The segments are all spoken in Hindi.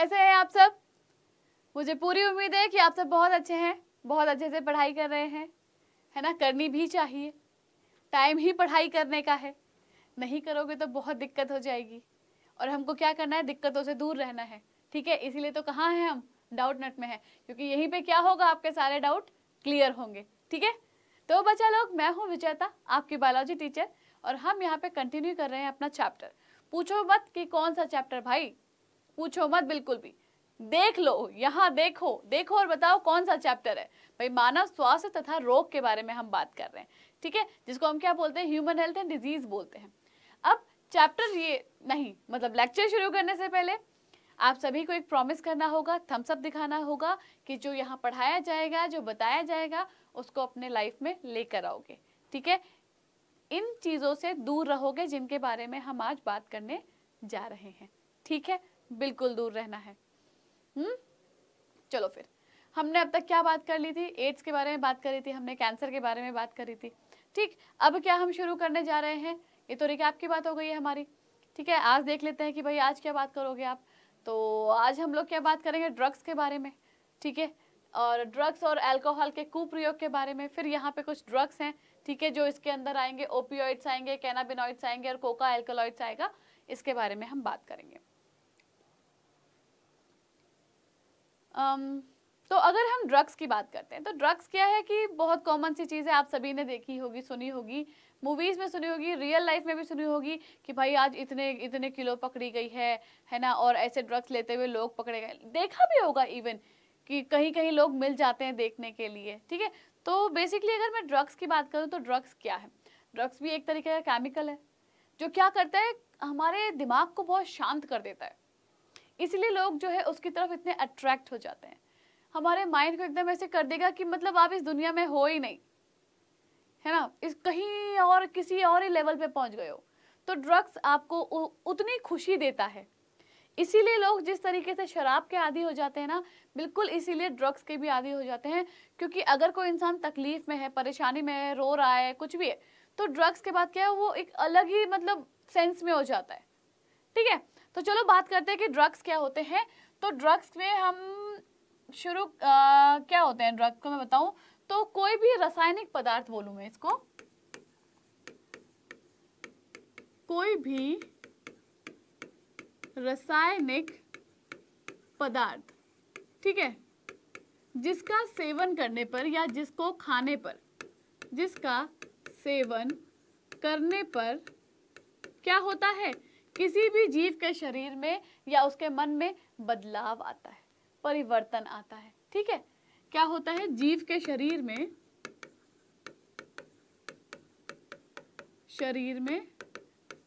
कैसे हैं आप सब मुझे पूरी उम्मीद है कि आप सब बहुत अच्छे हैं बहुत अच्छे से पढ़ाई कर रहे हैं है ना करनी भी चाहिए टाइम ही पढ़ाई करने का है नहीं करोगे तो बहुत दिक्कत हो जाएगी और हमको क्या करना है दिक्कतों से दूर रहना है ठीक है इसीलिए तो कहाँ हैं हम डाउट नट में है क्योंकि यहीं पे क्या होगा आपके सारे डाउट क्लियर होंगे ठीक है तो बच्चा लोग मैं हूँ विजेता आपकी बायोलॉजी टीचर और हम यहाँ पे कंटिन्यू कर रहे हैं अपना चैप्टर पूछो मत कि कौन सा चैप्टर भाई पूछो मत बिल्कुल भी देख लो यहाँ देखो देखो और बताओ कौन सा चैप्टर है भाई मानव स्वास्थ्य तथा रोग के बारे में हम बात कर रहे हैं ठीक है जिसको हम क्या बोलते हैं ह्यूमन हेल्थ एंड डिजीज बोलते हैं अब चैप्टर ये नहीं मतलब लेक्चर शुरू करने से पहले आप सभी को एक प्रॉमिस करना होगा थम्सअप दिखाना होगा कि जो यहाँ पढ़ाया जाएगा जो बताया जाएगा उसको अपने लाइफ में लेकर आओगे ठीक है इन चीज़ों से दूर रहोगे जिनके बारे में हम आज बात करने जा रहे हैं ठीक है बिल्कुल दूर रहना है हम्म चलो फिर हमने अब तक क्या बात कर ली थी एड्स के बारे में बात करी थी हमने कैंसर के बारे में बात करी थी ठीक अब क्या हम शुरू करने जा रहे हैं ये तो रिकैप की बात हो गई है हमारी ठीक है आज देख लेते हैं कि भाई आज क्या बात करोगे आप तो आज हम लोग क्या बात करेंगे ड्रग्स के बारे में ठीक है और ड्रग्स और अल्कोहल के कुप्रयोग के बारे में फिर यहाँ पे कुछ ड्रग्स हैं ठीक है जो इसके अंदर आएंगे ओपियोइड्स आएंगे कैनाबिनॉइड्स आएंगे और कोका एल्कोलॉइड्स आएगा इसके बारे में हम बात करेंगे um, तो अगर हम ड्रग्स की बात करते हैं तो ड्रग्स क्या है कि बहुत कॉमन सी चीज़ है आप सभी ने देखी होगी सुनी होगी मूवीज़ में सुनी होगी रियल लाइफ में भी सुनी होगी कि भाई आज इतने इतने किलो पकड़ी गई है है ना और ऐसे ड्रग्स लेते हुए लोग पकड़े गए देखा भी होगा इवन कि कहीं कहीं लोग मिल जाते हैं देखने के लिए ठीक है तो बेसिकली अगर मैं ड्रग्स की बात करूँ तो ड्रग्स क्या है ड्रग्स भी एक तरीके का केमिकल है जो क्या करता है हमारे दिमाग को बहुत शांत कर देता है इसलिए लोग जो है उसकी तरफ इतने अट्रैक्ट हो जाते हैं हमारे माइंड को एकदम ऐसे कर देगा कि मतलब आप इस दुनिया में हो ही नहीं है ना इस कहीं और किसी और ही लेवल पे पहुंच गए हो तो ड्रग्स आपको उतनी खुशी देता है इसीलिए लोग जिस तरीके से शराब के आदि हो जाते हैं ना बिल्कुल इसीलिए ड्रग्स के भी आदि हो जाते हैं क्योंकि अगर कोई इंसान तकलीफ में है परेशानी में है रो रहा है कुछ भी है तो ड्रग्स के बाद क्या है वो एक अलग ही मतलब सेंस में हो जाता है ठीक है तो चलो बात करते हैं कि ड्रग्स क्या होते हैं तो ड्रग्स में हम शुरू क्या होते हैं ड्रग्स को मैं बताऊं तो कोई भी रासायनिक पदार्थ बोलू मैं इसको कोई भी रासायनिक पदार्थ ठीक है जिसका सेवन करने पर या जिसको खाने पर जिसका सेवन करने पर क्या होता है किसी भी जीव के शरीर में या उसके मन में बदलाव आता है परिवर्तन आता है ठीक है क्या होता है जीव के शरीर में शरीर में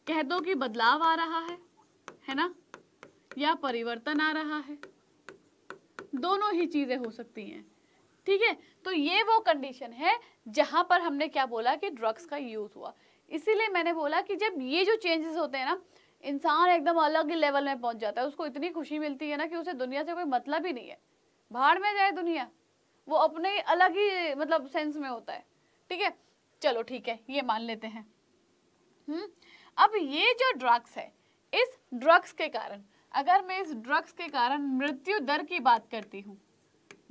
कह दो कि बदलाव आ रहा है है ना या परिवर्तन आ रहा है दोनों ही चीजें हो सकती हैं ठीक है तो ये वो कंडीशन है जहां पर हमने क्या बोला कि ड्रग्स का यूज हुआ इसीलिए मैंने बोला कि जब ये जो चेंजेस होते हैं ना इंसान एकदम अलग ही लेवल में पहुंच जाता है उसको इतनी खुशी मिलती है ना कि उसे दुनिया से कोई मतलब ही नहीं है भाड़ में जाए दुनिया वो अपने ही अलग ही मतलब सेंस में होता है ठीक है चलो ठीक है ये मान लेते हैं हम्म अब ये जो ड्रग्स है इस ड्रग्स के कारण अगर मैं इस ड्रग्स के कारण मृत्यु दर की बात करती हूँ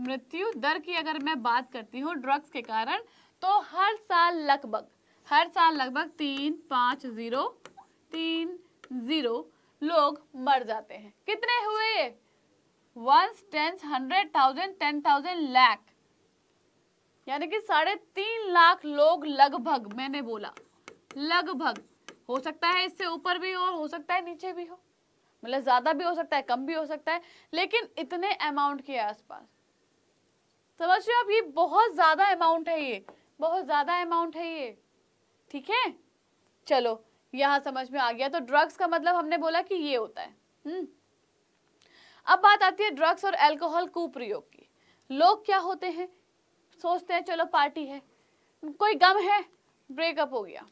मृत्यु दर की अगर मैं बात करती हूँ ड्रग्स के कारण तो हर साल लगभग हर साल लगभग तीन पाँच ज़ीरो तीन जीरो लोग मर जाते हैं कितने हुए ones tens hundred thousand ten thousand lakh यानी कि साढ़े तीन लाख लोग लगभग मैंने बोला लगभग हो सकता है इससे ऊपर भी हो और हो सकता है नीचे भी हो मतलब ज़्यादा भी हो सकता है कम भी हो सकता है लेकिन इतने अमाउंट के आसपास समझ रहे हो आप ये बहुत ज़्यादा अमाउंट है ये बहुत ज़्यादा अमाउंट है ये ठीक है चलो यहाँ समझ में आ गया तो ड्रग्स का मतलब हमने बोला कि ये होता है हम्म। अब बात आती है ड्रग्स और एल्कोहल कुप्रयोग की लोग क्या होते हैं सोचते हैं चलो पार्टी है कोई गम है ब्रेकअप हो गया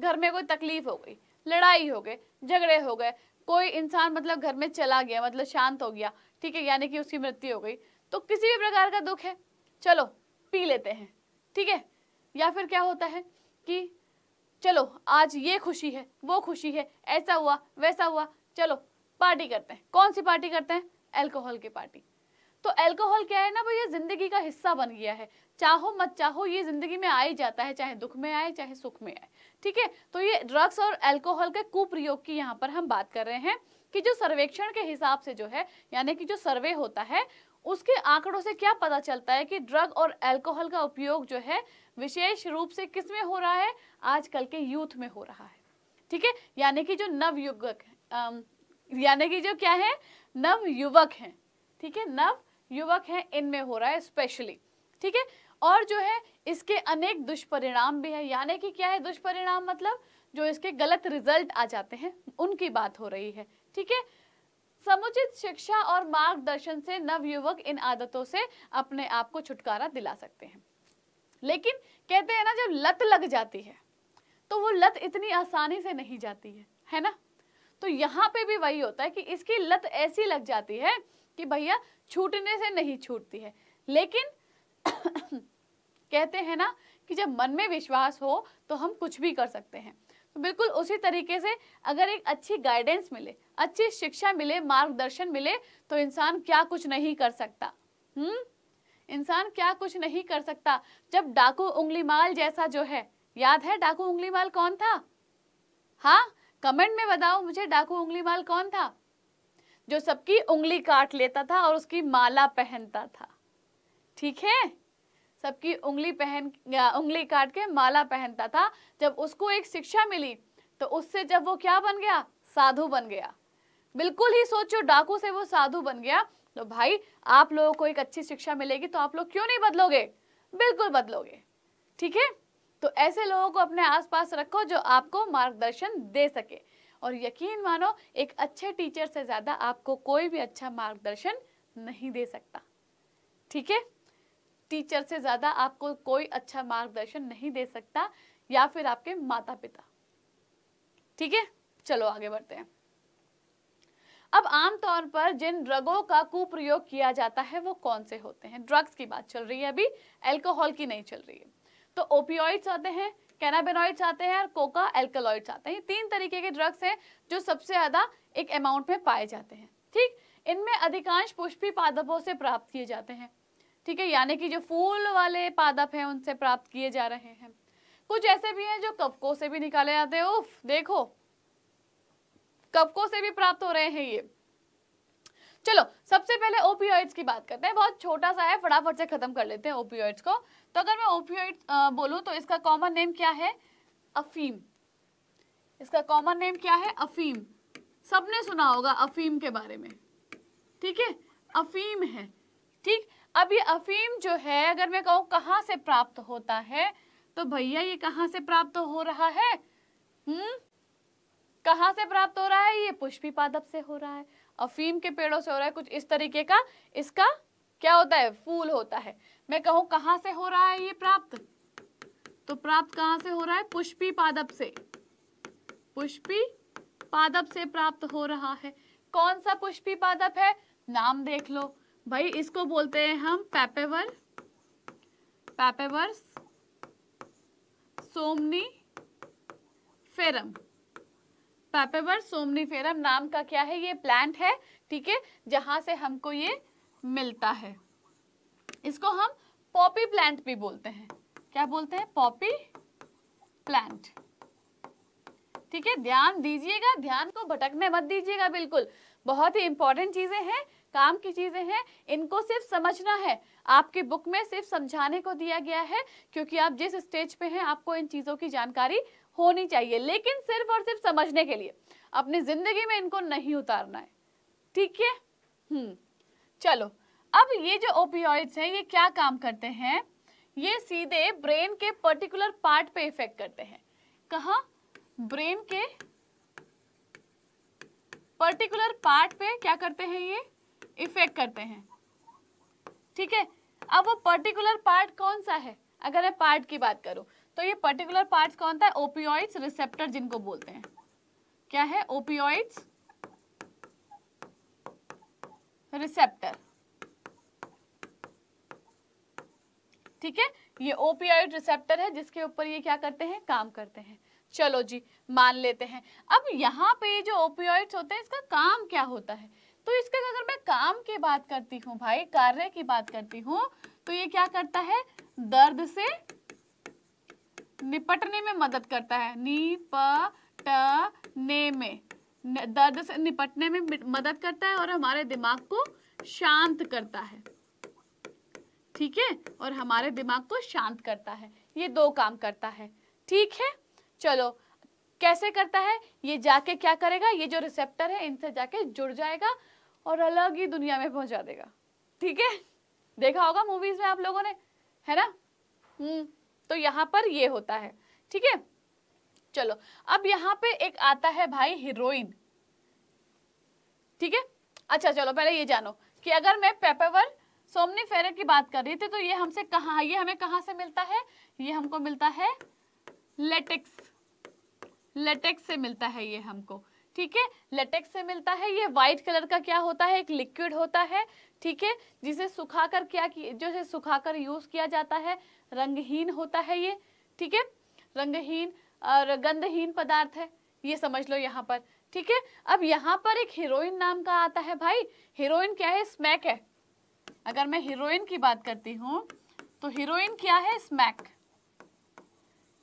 घर में कोई तकलीफ हो गई लड़ाई हो गई झगड़े हो गए कोई इंसान मतलब घर में चला गया मतलब शांत हो गया ठीक है यानी कि उसकी मृत्यु हो गई तो किसी भी प्रकार का दुख है चलो पी लेते हैं ठीक है या फिर क्या होता है कि चलो आज ये खुशी है वो खुशी है ऐसा हुआ वैसा हुआ चलो पार्टी करते हैं कौन सी पार्टी करते हैं एल्कोहल की पार्टी तो एल्कोहल क्या है ना वो ये जिंदगी का हिस्सा बन गया है चाहो मत चाहो ये जिंदगी में आ ही जाता है चाहे दुख में आए चाहे सुख में आए ठीक है तो ये ड्रग्स और एल्कोहल के कुप्रयोग की यहाँ पर हम बात कर रहे हैं कि जो सर्वेक्षण के हिसाब से जो है यानी कि जो सर्वे होता है उसके आंकड़ों से क्या पता चलता है कि ड्रग और एल्कोहल का उपयोग जो है विशेष रूप से किस में हो रहा है आजकल के यूथ में हो रहा है ठीक है यानी कि जो नव युवक यानी कि जो क्या है नव युवक हैं ठीक है नव युवक हैं इनमें हो रहा है स्पेशली ठीक है और जो है इसके अनेक दुष्परिणाम भी है यानी कि क्या है दुष्परिणाम मतलब जो इसके गलत रिजल्ट आ जाते हैं उनकी बात हो रही है ठीक है समुचित शिक्षा और मार्गदर्शन से नवयुवक इन आदतों से अपने आप को छुटकारा दिला सकते हैं लेकिन कहते हैं ना जब लत लग जाती है तो वो लत इतनी आसानी से नहीं जाती है है ना तो यहाँ पे भी वही होता है कि इसकी लत ऐसी लग जाती है कि भैया छूटने से नहीं छूटती है लेकिन कहते हैं ना कि जब मन में विश्वास हो तो हम कुछ भी कर सकते हैं तो बिल्कुल उसी तरीके से अगर एक अच्छी गाइडेंस मिले अच्छी शिक्षा मिले मार्गदर्शन मिले तो इंसान क्या कुछ नहीं कर सकता हम्म इंसान क्या कुछ नहीं कर सकता जब डाकू उंगली माल जैसा जो है याद है डाकू उंगली माल कौन था हाँ कमेंट में बताओ मुझे डाकू उंगली माल कौन था जो सबकी उंगली काट लेता था और उसकी माला पहनता था ठीक है सबकी उंगली पहन उंगली काट के माला पहनता था जब उसको एक शिक्षा मिली तो उससे जब वो क्या बन गया साधु बन गया बिल्कुल ही सोचो डाकू से वो साधु बन गया तो भाई आप लोगों को एक अच्छी शिक्षा मिलेगी तो आप लोग क्यों नहीं बदलोगे बिल्कुल बदलोगे ठीक है तो ऐसे लोगों को अपने आसपास रखो जो आपको मार्गदर्शन दे सके और यकीन मानो एक अच्छे टीचर से ज़्यादा आपको कोई भी अच्छा मार्गदर्शन नहीं दे सकता ठीक है टीचर से ज़्यादा आपको कोई अच्छा मार्गदर्शन नहीं दे सकता या फिर आपके माता पिता ठीक है चलो आगे बढ़ते हैं अब आमतौर पर जिन ड्रगों का कुप्रयोग किया जाता है वो कौन से होते हैं ड्रग्स की बात चल रही है अभी एल्कोहल की नहीं चल रही है तो ओपियोइड्स आते हैं कैनाबेनॉइड्स आते हैं और कोका एल्कोलॉइड्स आते हैं ये तीन तरीके के ड्रग्स हैं जो सबसे ज़्यादा एक अमाउंट में पाए जाते हैं ठीक इनमें अधिकांश पुष्पी पादपों से प्राप्त किए जाते हैं ठीक है यानी कि जो फूल वाले पादप हैं उनसे प्राप्त किए जा रहे हैं कुछ ऐसे भी हैं जो कवकों से भी निकाले जाते हैं उफ देखो कवकों से भी प्राप्त हो रहे हैं ये चलो सबसे पहले ओपियोइड्स की बात करते हैं बहुत छोटा सा है फटाफट से खत्म कर लेते हैं ओपियोइड्स को तो अगर मैं ओपियोइड बोलूं तो इसका कॉमन नेम क्या है अफीम इसका कॉमन नेम क्या है अफीम सबने सुना होगा अफीम के बारे में ठीक है अफीम है ठीक अब ये अफीम जो है अगर मैं कहूँ कहाँ से प्राप्त होता है तो भैया ये कहाँ से प्राप्त हो रहा है हम्म कहाँ से प्राप्त हो रहा है ये पुष्पी पादप से हो रहा है अफीम के पेड़ों से हो रहा है कुछ इस तरीके का इसका क्या होता है फूल होता है मैं कहूँ कहाँ से हो रहा है ये प्राप्त तो प्राप्त कहाँ से हो रहा है पुष्पी पादप से पुष्पी पादप से प्राप्त हो रहा है कौन सा पुष्पी पादप है नाम देख लो भाई इसको बोलते हैं हम papaver papavers somniferum papaver somniferum नाम का क्या है ये प्लांट है ठीक है जहां से हमको ये मिलता है इसको हम पॉपी प्लांट भी बोलते हैं क्या बोलते हैं पॉपी प्लांट ठीक है ध्यान दीजिएगा ध्यान को भटकने मत दीजिएगा बिल्कुल बहुत ही इंपॉर्टेंट चीज़ें हैं काम की चीज़ें हैं इनको सिर्फ समझना है आपके बुक में सिर्फ समझाने को दिया गया है क्योंकि आप जिस स्टेज पे हैं आपको इन चीज़ों की जानकारी होनी चाहिए लेकिन सिर्फ और सिर्फ समझने के लिए अपनी जिंदगी में इनको नहीं उतारना है ठीक है हम्म चलो अब ये जो ओपियोइड्स हैं ये क्या काम करते हैं ये सीधे ब्रेन के पर्टिकुलर पार्ट पे इफेक्ट करते हैं कहा ब्रेन के पर्टिकुलर पार्ट पे क्या करते हैं ये इफेक्ट करते हैं ठीक है अब वो पर्टिकुलर पार्ट कौन सा है अगर मैं पार्ट की बात करूं तो ये पर्टिकुलर पार्ट कौन था ओपियोइड्स रिसेप्टर जिनको बोलते हैं क्या है ओपियोइड्स रिसेप्टर ठीक है ये ओपियोइड रिसेप्टर है जिसके ऊपर ये क्या करते हैं काम करते हैं चलो जी मान लेते हैं अब यहाँ पे जो ओपियोइड्स होते हैं इसका काम क्या होता है तो इसका अगर मैं काम की बात करती हूँ भाई कार्य की बात करती हूँ तो ये क्या करता है दर्द से निपटने में मदद करता है निपटने में दर्द से निपटने में मदद करता है और हमारे दिमाग को शांत करता है ठीक है और हमारे दिमाग को शांत करता है ये दो काम करता है ठीक है चलो कैसे करता है ये जाके क्या करेगा ये जो रिसेप्टर है इनसे जाके जुड़ जाएगा और अलग ही दुनिया में पहुंचा देगा ठीक है देखा होगा मूवीज में आप लोगों ने है ना हम्म तो यहाँ पर ये होता है ठीक है चलो अब यहाँ पे एक आता है भाई हीरोइन ठीक है अच्छा चलो पहले ये जानो कि अगर मैं पेपेवर फेरे की बात कर रही थी तो ये हमसे कहा ये हमें कहा से मिलता है ये हमको मिलता है लेटेक्स लेटेक्स से मिलता है ये हमको ठीक है लेटेक्स से मिलता है ये व्हाइट कलर का क्या होता है एक लिक्विड होता है ठीक है जिसे सुखाकर क्या जो सुखाकर यूज किया जाता है रंगहीन होता है ये ठीक है रंगहीन और गंधहीन पदार्थ है ये समझ लो यहाँ पर ठीक है अब यहाँ पर एक हीरोइन नाम का आता है भाई हीरोइन क्या है स्मैक है अगर मैं हीरोइन की बात करती हूँ तो हीरोइन क्या है स्मैक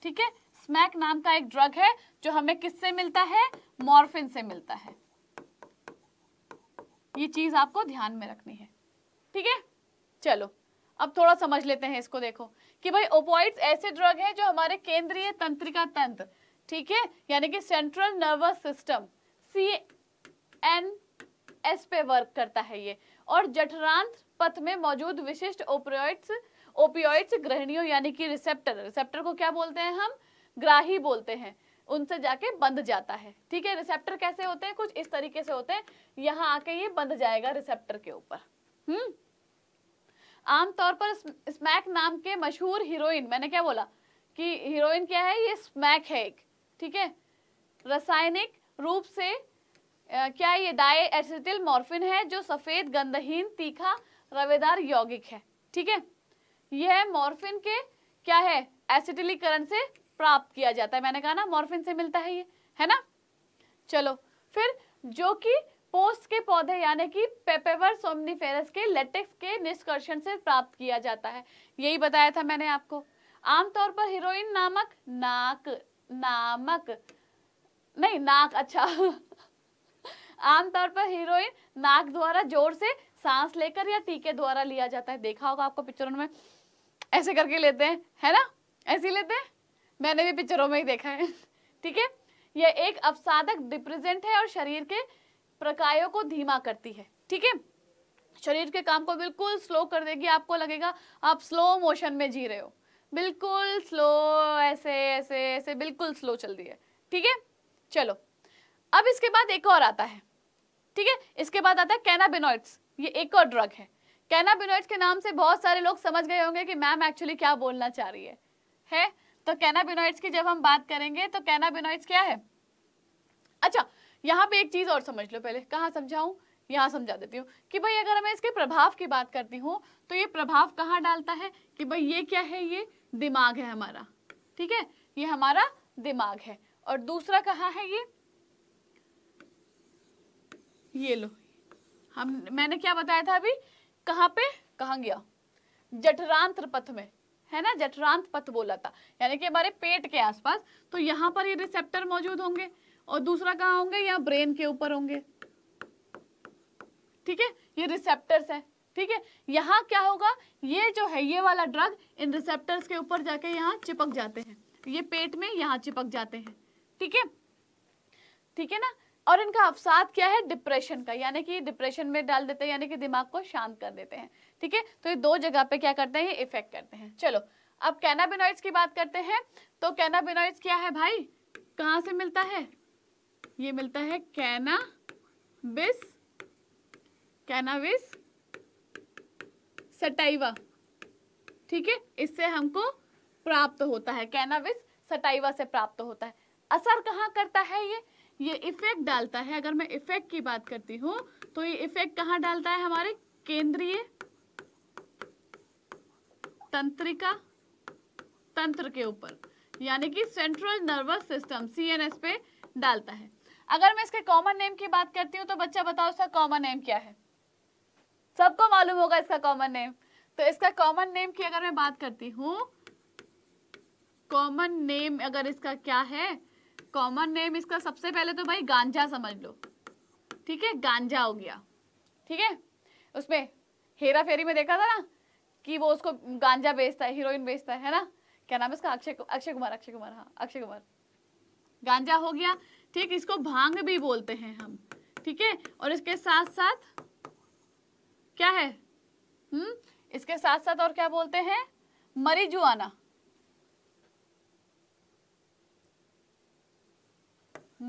ठीक है स्मैक नाम का एक ड्रग है जो हमें किससे मिलता है मॉर्फिन से मिलता है ये चीज आपको ध्यान में रखनी है ठीक है चलो अब थोड़ा समझ लेते हैं इसको देखो कि भाई ओपोइड्स ऐसे ड्रग हैं जो हमारे केंद्रीय तंत्रिका तंत्र ठीक है यानी कि central nervous system C N S पे वर्क करता है ये और जठरांत पथ में मौजूद विशिष्ट ओपियोइड्स ओपियोइड्स ग्रहणियों यानी कि रिसेप्टर रिसेप्टर को क्या बोलते हैं हम ग्राही बोलते हैं उनसे जाके बंद जाता है ठीक है रिसेप्टर कैसे होते हैं कुछ इस तरीके से होते हैं यहाँ आके ये बंद जाएगा रिसेप्टर के ऊपर हम्म आमतौर पर स्मैक नाम के मशहूर हीरोइन मैंने क्या बोला कि हीरोइन क्या है ये स्मैक है एक ठीक है रासायनिक रूप से आ, क्या ये डाई एसिटिल मॉर्फिन है जो सफ़ेद गंधहीन तीखा रवेदार यौगिक है ठीक है यह मॉर्फिन के क्या है एसिटिलीकरण से प्राप्त किया जाता है मैंने कहा ना मॉर्फिन से मिलता है ये है ना चलो फिर जो कि पोस्ट के पौधे यानी कि पेपेवर सोमनीफेरस के लेटेक्स के निष्कर्षण से प्राप्त किया जाता है यही बताया था मैंने आपको आमतौर पर हीरोइन नामक नाक नामक नहीं नाक अच्छा आमतौर पर हीरोइन नाक द्वारा जोर से सांस लेकर या टीके द्वारा लिया जाता है देखा होगा आपको पिक्चरों में ऐसे करके लेते हैं है ना ऐसे लेते हैं मैंने भी पिक्चरों में ही देखा है ठीक है यह एक अवसादक डिप्रेजेंट है और शरीर के प्रकायों को धीमा करती है ठीक है शरीर के काम को बिल्कुल स्लो कर देगी आपको लगेगा आप स्लो मोशन में जी रहे हो बिल्कुल स्लो ऐसे ऐसे ऐसे बिल्कुल स्लो चल रही है ठीक है चलो अब इसके बाद एक और आता है ठीक है इसके बाद आता है कैनाबिनॉइड्स ये एक और ड्रग है कैनाबिनॉइड्स के नाम से बहुत सारे लोग समझ गए होंगे कि मैम एक्चुअली क्या बोलना चाह रही है है तो कैनाबिनॉइड्स की जब हम बात करेंगे तो कैनाबिनॉइड्स क्या है अच्छा यहाँ पे एक चीज़ और समझ लो पहले कहाँ समझाऊ यहाँ समझा देती हूँ कि भाई अगर मैं इसके प्रभाव की बात करती हूँ तो ये प्रभाव कहाँ डालता है कि भाई ये क्या है ये दिमाग है हमारा ठीक है ये हमारा दिमाग है और दूसरा कहाँ है ये ये लो हम मैंने क्या बताया था अभी कहाँ पे कहा गया जठरांत्र पथ में है ना जठरांत पथ बोला था यानी कि हमारे पेट के आसपास तो यहाँ पर ये रिसेप्टर मौजूद होंगे और दूसरा कहाँ होंगे या ब्रेन के ऊपर होंगे ठीक है ये रिसेप्टर्स है ठीक है यहाँ क्या होगा ये जो है ये वाला ड्रग इन रिसेप्टर्स के ऊपर जाके यहाँ चिपक जाते हैं ये पेट में यहाँ चिपक जाते हैं ठीक है ठीक है ना और इनका अवसाद क्या है डिप्रेशन का यानी कि डिप्रेशन में डाल देते हैं यानी कि दिमाग को शांत कर देते हैं ठीक है तो ये दो जगह पे क्या करते हैं ये इफेक्ट करते हैं चलो अब कैनाबिनॉइड्स की बात करते हैं तो कैनाबिनॉइड्स क्या है भाई कहाँ से मिलता है ये मिलता है कैना बिस कैनाविस सटाइवा ठीक है इससे हमको प्राप्त होता है कैनाविस सटाइवा से प्राप्त होता है असर कहाँ करता है ये ये इफेक्ट डालता है अगर मैं इफेक्ट की बात करती हूँ तो ये इफेक्ट कहाँ डालता है हमारे केंद्रीय तंत्रिका तंत्र के ऊपर यानी कि सेंट्रल नर्वस सिस्टम सी पे डालता है अगर मैं इसके कॉमन नेम की बात करती हूँ तो बच्चा बताओ इसका कॉमन नेम क्या है सबको मालूम होगा इसका कॉमन नेम तो इसका कॉमन नेम की अगर मैं बात करती हूँ कॉमन नेम अगर इसका क्या है कॉमन नेम इसका सबसे पहले तो भाई गांजा समझ लो ठीक है गांजा हो गया ठीक है उसमें हेरा फेरी में देखा था ना कि वो उसको गांजा बेचता है हीरोइन बेचता है, ना क्या नाम है इसका अक्षय अक्षय कुमार अक्षय कुमार हाँ अक्षय कुमार गांजा हो गया ठीक इसको भांग भी बोलते हैं हम ठीक है और इसके साथ साथ क्या है हम्म इसके साथ साथ और क्या बोलते हैं मरीजुआना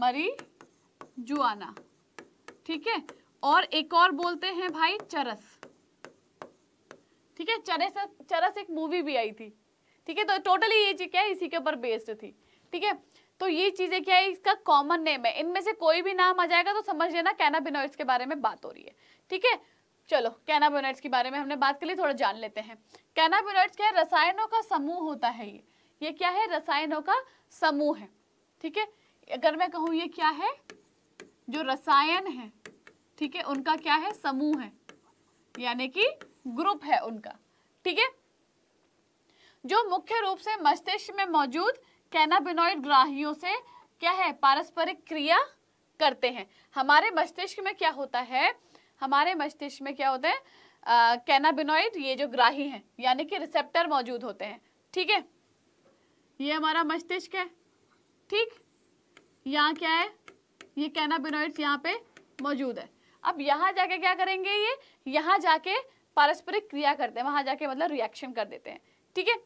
मरी जुआना ठीक है और एक और बोलते हैं भाई चरस ठीक है चरस चरस एक मूवी भी आई थी ठीक है तो टोटली ये चीज क्या है इसी के ऊपर बेस्ड थी ठीक है तो ये चीजें क्या है इसका कॉमन नेम है इनमें से कोई भी नाम आ जाएगा तो समझ लेना कैनाबिनॉइड्स के बारे में बात हो रही है ठीक है चलो कैनाबिनॉइड्स के बारे में हमने बात कर ली थोड़ा जान लेते हैं कैनाबिनॉइड्स क्या है रसायनों का समूह होता है ये ये क्या है रसायनों का समूह है ठीक है अगर मैं कहूँ ये क्या है जो रसायन है ठीक है उनका क्या है समूह है यानी कि ग्रुप है उनका ठीक है जो मुख्य रूप से मस्तिष्क में मौजूद कैनाबिनोइड ग्राहियों से क्या है पारस्परिक क्रिया करते हैं हमारे मस्तिष्क में क्या होता है हमारे मस्तिष्क में क्या होते हैं कैनाबिनोइड ये जो ग्राही हैं यानी कि रिसेप्टर मौजूद होते हैं ठीक है ये हमारा मस्तिष्क है ठीक यहाँ क्या है ये कैनाबिनोइड यहाँ पे मौजूद है अब यहाँ जाके क्या करेंगे ये यहाँ जाके पारस्परिक क्रिया करते हैं वहाँ जाके मतलब रिएक्शन कर देते हैं ठीक है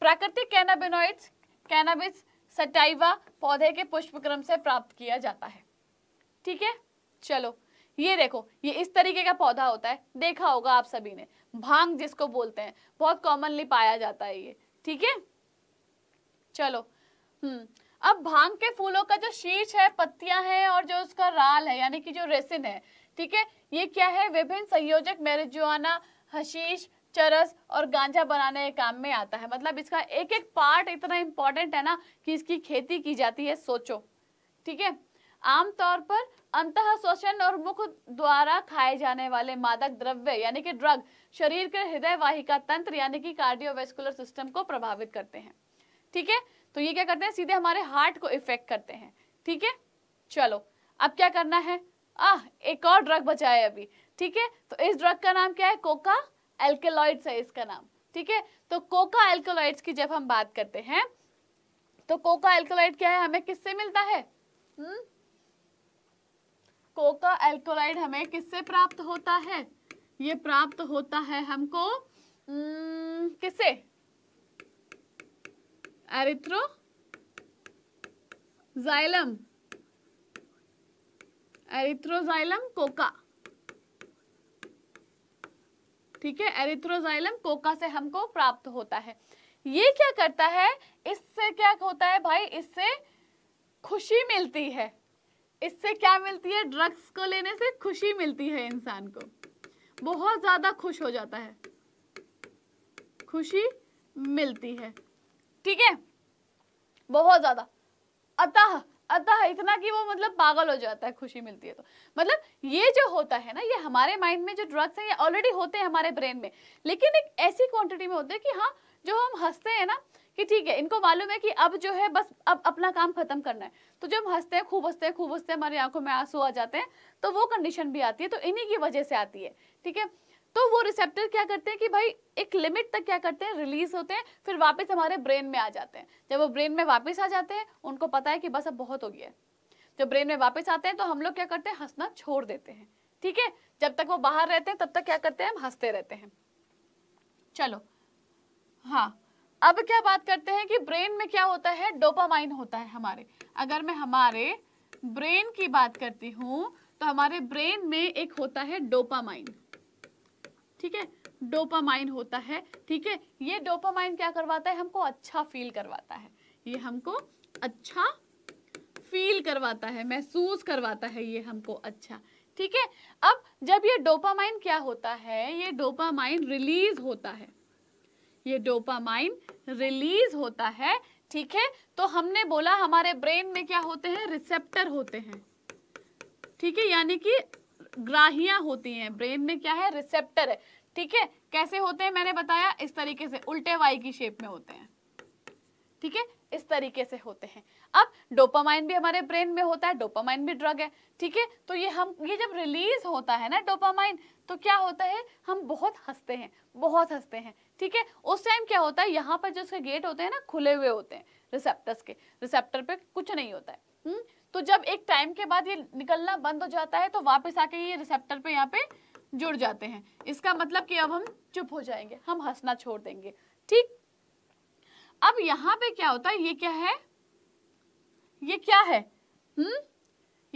प्राकृतिक कैनाबिनोइड्स कैनाबिस सटाइवा पौधे के पुष्प क्रम से प्राप्त किया जाता है ठीक है चलो ये देखो ये इस तरीके का पौधा होता है देखा होगा आप सभी ने भांग जिसको बोलते हैं बहुत कॉमनली पाया जाता है ये ठीक है चलो हम्म अब भांग के फूलों का जो शीर्ष है पत्तियां हैं और जो उसका राल है यानी कि जो रेसिन है ठीक है ये क्या है विभिन्न संयोजक मेरेजुआना हशीश चरस और गांजा बनाने के काम में आता है मतलब इसका एक एक पार्ट इतना इम्पोर्टेंट है ना कि इसकी खेती की जाती है सोचो ठीक है आमतौर पर अंत शोषण और मुख द्वारा खाए जाने वाले मादक द्रव्य यानी कि ड्रग शरीर के हृदय वाहिका तंत्र यानी कि कार्डियोवेस्कुलर सिस्टम को प्रभावित करते हैं ठीक है तो ये क्या करते हैं सीधे हमारे हार्ट को इफेक्ट करते हैं ठीक है चलो अब क्या करना है आ एक और ड्रग बचा है अभी ठीक है तो इस ड्रग का नाम क्या है कोका एल्केलॉइड्स है इसका नाम ठीक है तो कोका एल्कोलॉइड्स की जब हम बात करते हैं तो कोका एल्कोलाइड क्या है हमें किससे मिलता है कोका हम्म? एल्कोलाइड हमें किससे प्राप्त होता है ये प्राप्त होता है हमको हम्म, किससे एरिथ्रो जाइलम एरिथ्रोजाइलम कोका ठीक है एरिथ्रोजाइलम कोका से हमको प्राप्त होता है ये क्या करता है इससे क्या होता है भाई इससे खुशी मिलती है इससे क्या मिलती है ड्रग्स को लेने से खुशी मिलती है इंसान को बहुत ज़्यादा खुश हो जाता है खुशी मिलती है ठीक है बहुत ज़्यादा अतः अतः इतना कि वो मतलब पागल हो जाता है खुशी मिलती है तो मतलब ये जो होता है ना ये हमारे माइंड में जो ड्रग्स हैं ये ऑलरेडी होते हैं हमारे ब्रेन में लेकिन एक ऐसी क्वांटिटी में होते हैं कि हाँ जो हम हंसते हैं ना कि ठीक है इनको मालूम है कि अब जो है बस अब अपना काम खत्म करना है तो जब हंसते हैं खूब हंसते हैं खूब हंसते हैं हमारी आंखों में आंसू आ जाते हैं तो वो कंडीशन भी आती है तो इन्हीं की वजह से आती है ठीक है तो वो रिसेप्टर क्या करते हैं कि भाई एक लिमिट तक क्या करते हैं रिलीज होते हैं फिर वापस हमारे ब्रेन में आ जाते हैं जब वो ब्रेन में वापस आ जाते हैं उनको पता है कि बस अब बहुत हो गया है जब ब्रेन में वापस आते हैं तो हम लोग क्या करते हैं हंसना छोड़ देते हैं ठीक है जब तक वो बाहर रहते हैं तब तक क्या करते हैं हम हंसते रहते हैं चलो हाँ अब क्या बात करते हैं कि ब्रेन में क्या होता है डोपामाइन होता है हमारे अगर मैं हमारे ब्रेन की बात करती हूँ तो हमारे ब्रेन में एक होता है डोपामाइन ठीक है डोपामाइन होता है ठीक है ये डोपामाइन क्या करवाता है हमको अच्छा फील करवाता है ये हमको अच्छा फील करवाता है महसूस करवाता है ये हमको अच्छा ठीक है अब जब ये डोपामाइन क्या होता है ये डोपामाइन रिलीज होता है ये डोपामाइन रिलीज होता है ठीक है तो हमने बोला हमारे ब्रेन में क्या होते हैं रिसेप्टर होते हैं ठीक है यानी कि ग्राहियां होती हैं ब्रेन में क्या है रिसेप्टर है ठीक है कैसे होते हैं मैंने बताया इस तरीके से उल्टे वाई की शेप में होते हैं ठीक है इस तरीके से होते हैं अब डोपामाइन भी हमारे ब्रेन में होता है डोपामाइन भी ड्रग है ठीक है तो ये हम ये जब रिलीज होता है ना डोपामाइन तो क्या होता है हम बहुत हंसते हैं बहुत हंसते हैं ठीक है उस टाइम क्या होता है यहाँ पर जो उसके गेट होते हैं ना खुले हुए होते हैं रिसेप्टर्स के रिसेप्टर पे कुछ नहीं होता है हुँ? हम्म? तो जब एक टाइम के बाद ये निकलना बंद हो जाता है तो वापस आके ये रिसेप्टर पे यहाँ पे जुड़ जाते हैं इसका मतलब कि अब हम चुप हो जाएंगे हम हंसना छोड़ देंगे ठीक अब यहाँ पे क्या होता है ये क्या है ये क्या है हम्म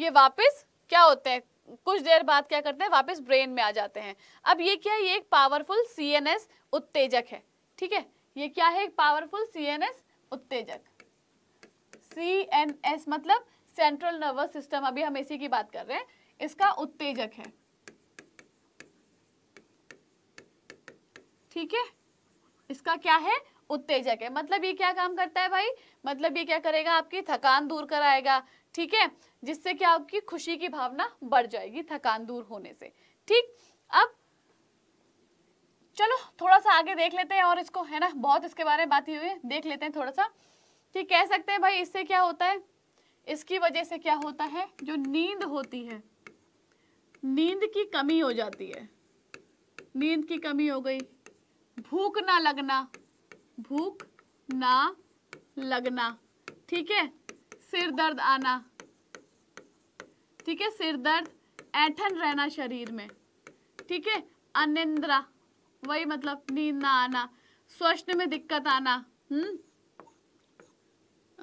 ये वापस क्या होते हैं कुछ देर बाद क्या करते हैं वापस ब्रेन में आ जाते हैं अब ये क्या है ये एक पावरफुल सीएनएस उत्तेजक है ठीक है ये क्या है एक पावरफुल सीएनएस उत्तेजक सी एन एस मतलब सेंट्रल नर्वस सिस्टम अभी हम इसी की बात कर रहे हैं इसका उत्तेजक है ठीक है इसका क्या है उत्तेजक है मतलब ये क्या काम करता है भाई मतलब ये क्या करेगा आपकी थकान दूर कराएगा ठीक है जिससे क्या आपकी खुशी की भावना बढ़ जाएगी थकान दूर होने से ठीक अब चलो थोड़ा सा आगे देख लेते हैं और इसको है ना बहुत इसके बारे में बात हुई है देख लेते हैं थोड़ा सा कि कह सकते हैं भाई इससे क्या होता है इसकी वजह से क्या होता है जो नींद होती है नींद की कमी हो जाती है नींद की कमी हो गई भूख ना लगना भूख ना लगना ठीक है सिर दर्द आना ठीक है सिर दर्द ऐठन रहना शरीर में ठीक है अनिंद्रा वही मतलब नींद ना आना स्वस्थ में दिक्कत आना हम्म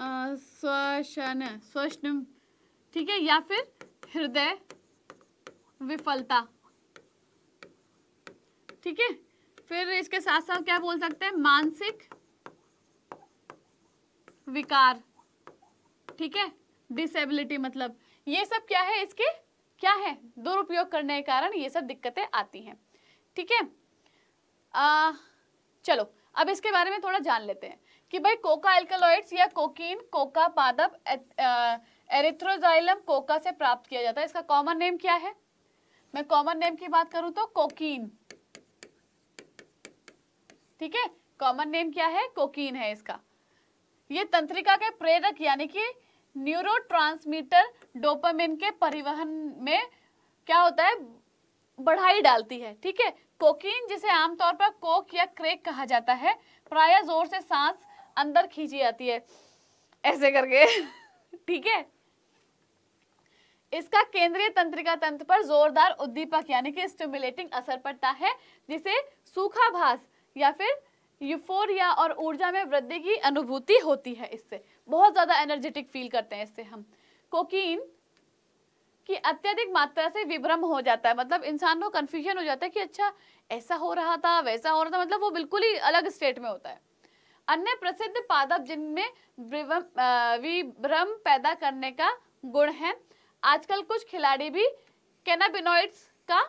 श्वसन स्वश्न ठीक है या फिर हृदय विफलता ठीक है फिर इसके साथ साथ क्या बोल सकते हैं मानसिक विकार ठीक है डिसेबिलिटी मतलब ये सब क्या है इसके क्या है दुरुपयोग करने के कारण ये सब दिक्कतें आती हैं ठीक है आ, चलो अब इसके बारे में थोड़ा जान लेते हैं कि भाई कोका एल्कलॉइड्स या कोकीन कोका पादप एरिथ्रोजाइलम कोका से प्राप्त किया जाता है इसका कॉमन नेम क्या है मैं कॉमन नेम की बात करूं तो कोकीन ठीक है कॉमन नेम क्या है कोकीन है इसका ये तंत्रिका के प्रेरक यानी कि न्यूरोट्रांसमीटर डोपामिन के परिवहन में क्या होता है बढ़ाई डालती है ठीक है कोकीन जिसे आमतौर पर कोक या क्रेक कहा जाता है प्राय जोर से सांस अंदर खींची जाती है ऐसे करके ठीक है इसका केंद्रीय तंत्रिका तंत्र पर जोरदार उद्दीपक यानी कि स्टिमुलेटिंग असर पड़ता है जिसे सूखा भास या फिर यूफोरिया और ऊर्जा में वृद्धि की अनुभूति होती है इससे बहुत ज़्यादा एनर्जेटिक फील करते हैं इससे हम कोकीन की अत्यधिक मात्रा से विभ्रम हो जाता है मतलब इंसान को कंफ्यूजन हो जाता है कि अच्छा ऐसा हो रहा था वैसा हो रहा था मतलब वो बिल्कुल ही अलग स्टेट में होता है अन्य प्रसिद्ध पादप जिनमें विभ्रम पैदा करने का गुण है आजकल कुछ खिलाड़ी भी कैनाबिनोइड्स का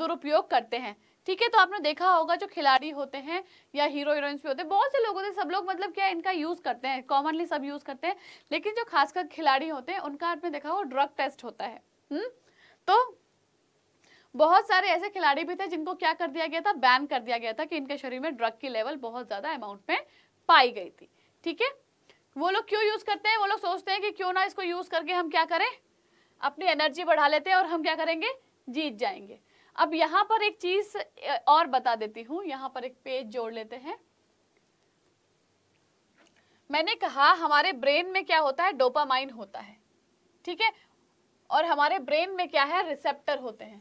दुरुपयोग करते हैं ठीक है तो आपने देखा होगा जो खिलाड़ी होते हैं या हीरो हीरोइंस भी होते हैं बहुत से लोग होते हैं सब लोग मतलब क्या इनका यूज़ करते हैं कॉमनली सब यूज़ करते हैं लेकिन जो खासकर खिलाड़ी होते हैं उनका आपने देखा होगा ड्रग टेस्ट होता है हुँ? हम्म, तो बहुत सारे ऐसे खिलाड़ी भी थे जिनको क्या कर दिया गया था बैन कर दिया गया था कि इनके शरीर में ड्रग की लेवल बहुत ज़्यादा अमाउंट में पाई गई थी ठीक है वो लोग क्यों यूज करते हैं वो लोग सोचते हैं कि क्यों ना इसको यूज करके हम क्या करें अपनी एनर्जी बढ़ा लेते हैं और हम क्या करेंगे जीत जाएंगे अब यहाँ पर एक चीज और बता देती हूँ यहाँ पर एक पेज जोड़ लेते हैं मैंने कहा हमारे ब्रेन में क्या होता है डोपामाइन होता है ठीक है और हमारे ब्रेन में क्या है रिसेप्टर होते हैं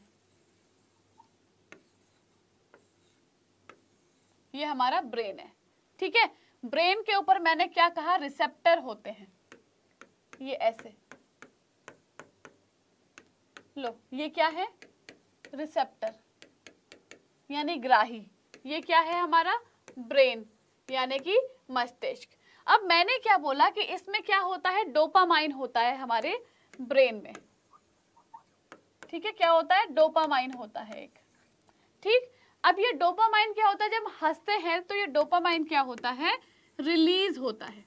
ये हमारा ब्रेन है ठीक है ब्रेन के ऊपर मैंने क्या कहा रिसेप्टर होते हैं ये ऐसे लो ये क्या है रिसेप्टर यानी ग्राही ये क्या है हमारा ब्रेन यानी कि मस्तिष्क अब मैंने क्या बोला कि इसमें क्या होता है डोपामाइन होता है हमारे ब्रेन में ठीक है क्या होता है डोपामाइन होता है एक ठीक अब ये डोपामाइन क्या होता है जब हंसते हैं तो ये डोपामाइन क्या होता है रिलीज होता है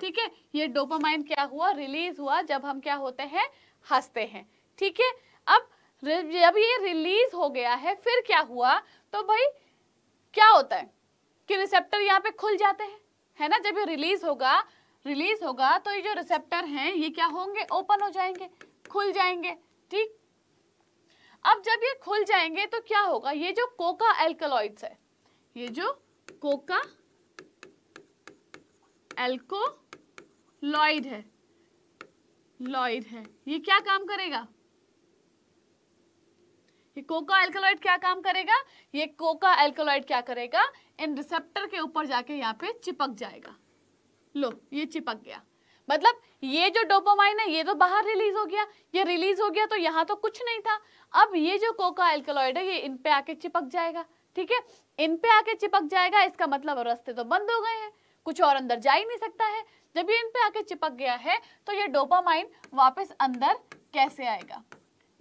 ठीक है ये डोपामाइन क्या हुआ रिलीज हुआ जब हम क्या होते हैं हंसते हैं ठीक है अब जब ये रिलीज हो गया है फिर क्या हुआ तो भाई क्या होता है कि रिसेप्टर यहाँ पे खुल जाते हैं है ना जब ये रिलीज होगा रिलीज होगा तो ये जो रिसेप्टर हैं ये क्या होंगे ओपन हो जाएंगे खुल जाएंगे ठीक अब जब ये खुल जाएंगे तो क्या होगा ये जो कोका एल्कलॉइड्स है ये जो कोका एल्कोलॉइड है लॉइड है ये क्या काम करेगा ये कोका एल्कोलॉइड क्या काम करेगा ये कोका एल्कोलॉइड क्या करेगा इन रिसेप्टर के ऊपर जाके यहाँ पे चिपक जाएगा लो ये चिपक गया मतलब ये जो डोपामाइन है ये तो बाहर रिलीज हो गया ये रिलीज हो गया तो यहाँ तो कुछ नहीं था अब ये जो कोका एल्कोलॉइड है ये इन पे आके चिपक जाएगा ठीक है इन पे आके चिपक जाएगा इसका मतलब रस्ते तो बंद हो गए हैं कुछ और अंदर जा ही नहीं सकता है जब ये इन पे आके चिपक गया है तो ये डोपामाइन वापस अंदर कैसे आएगा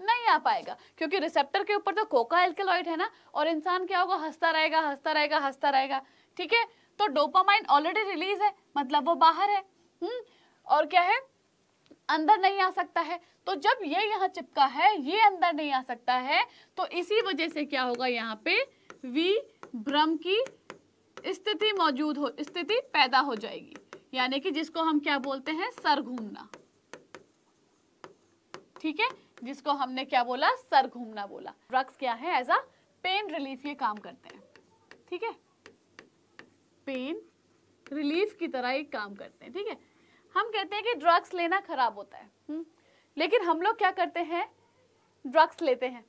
नहीं आ पाएगा क्योंकि रिसेप्टर के ऊपर तो कोका एल्केलॉइड है ना और इंसान क्या होगा हंसता रहेगा हंसता रहेगा हंसता रहेगा ठीक है तो डोपामाइन ऑलरेडी रिलीज है मतलब वो बाहर है हुँ? हम्म? और क्या है अंदर नहीं आ सकता है तो जब ये यहाँ चिपका है ये अंदर नहीं आ सकता है तो इसी वजह से क्या होगा यहाँ पे वी भ्रम की स्थिति मौजूद हो स्थिति पैदा हो जाएगी यानी कि जिसको हम क्या बोलते हैं सर घूमना ठीक है जिसको हमने क्या बोला सर घूमना बोला ड्रग्स क्या है एज अ पेन रिलीफ ये काम करते हैं ठीक है पेन रिलीफ की तरह ये काम करते हैं ठीक है हम कहते हैं कि ड्रग्स लेना खराब होता है हुँ? हम्म? लेकिन हम लोग क्या करते हैं ड्रग्स लेते हैं